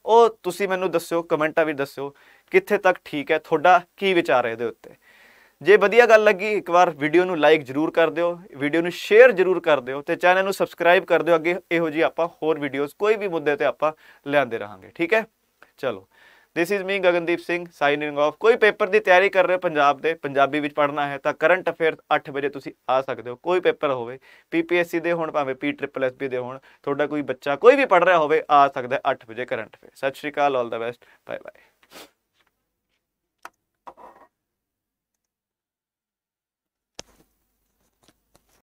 ਉਹ ਤੁਸੀਂ ਮੈਨੂੰ ਦੱਸਿਓ ਕਮੈਂਟਾਂ ਵੀ ਦੱਸਿਓ ਕਿੱਥੇ ਤੱਕ ਠੀਕ ਹੈ ਤੁਹਾਡਾ ਕੀ ਵਿਚਾਰ ਹੈ ਇਹਦੇ ਉੱਤੇ ਜੇ ਵਧੀਆ ਗੱਲ ਲੱਗੀ ਇੱਕ ਵਾਰ ਵੀਡੀਓ ਨੂੰ ਲਾਈਕ ਜਰੂਰ ਕਰ ਦਿਓ ਵੀਡੀਓ ਨੂੰ ਸ਼ੇਅਰ ਜਰੂਰ ਕਰ ਦਿਓ ਤੇ ਚੈਨਲ ਨੂੰ ਸਬਸਕ੍ਰਾਈਬ ਕਰ ਦਿਓ ਅੱਗੇ ਇਹੋ ਜੀ ਆਪਾਂ ਹੋਰ ਵੀਡੀਓਜ਼ ਕੋਈ ਵੀ ਮੁੱਦੇ ਤੇ ਆਪਾਂ ਲਿਆਂਦੇ ਰਹਾਂਗੇ ਠੀਕ ਹੈ ਚਲੋ this is me Gagandeep Singh signing off ਕੋਈ ਪੇਪਰ ਦੀ ਤਿਆਰੀ ਕਰ ਰਹੇ ਪੰਜਾਬ ਦੇ ਪੰਜਾਬੀ ਵਿੱਚ ਪੜ੍ਹਨਾ ਹੈ ਤਾਂ ਕਰੰਟ ਅਫੇਅਰ 8 ਵਜੇ ਤੁਸੀਂ ਆ ਸਕਦੇ ਹੋ ਕੋਈ ਪੇਪਰ ਹੋਵੇ ਪੀਪੀਐਸਸੀ ਦੇ ਹੋਣ ਭਾਵੇਂ ਪੀ ਟ੍ਰਿਪਲ ਐਸਪੀ ਦੇ ਹੋਣ ਤੁਹਾਡਾ ਕੋਈ ਬੱਚਾ ਕੋਈ ਵੀ ਪੜ੍ਹ ਰਿਹਾ ਹੋਵੇ ਆ ਸਕਦਾ 8 ਵਜੇ ਕਰੰਟ ਅਫੇਅਰ ਸਤਿ ਸ਼੍ਰੀ ਅਕਾਲ all the best bye bye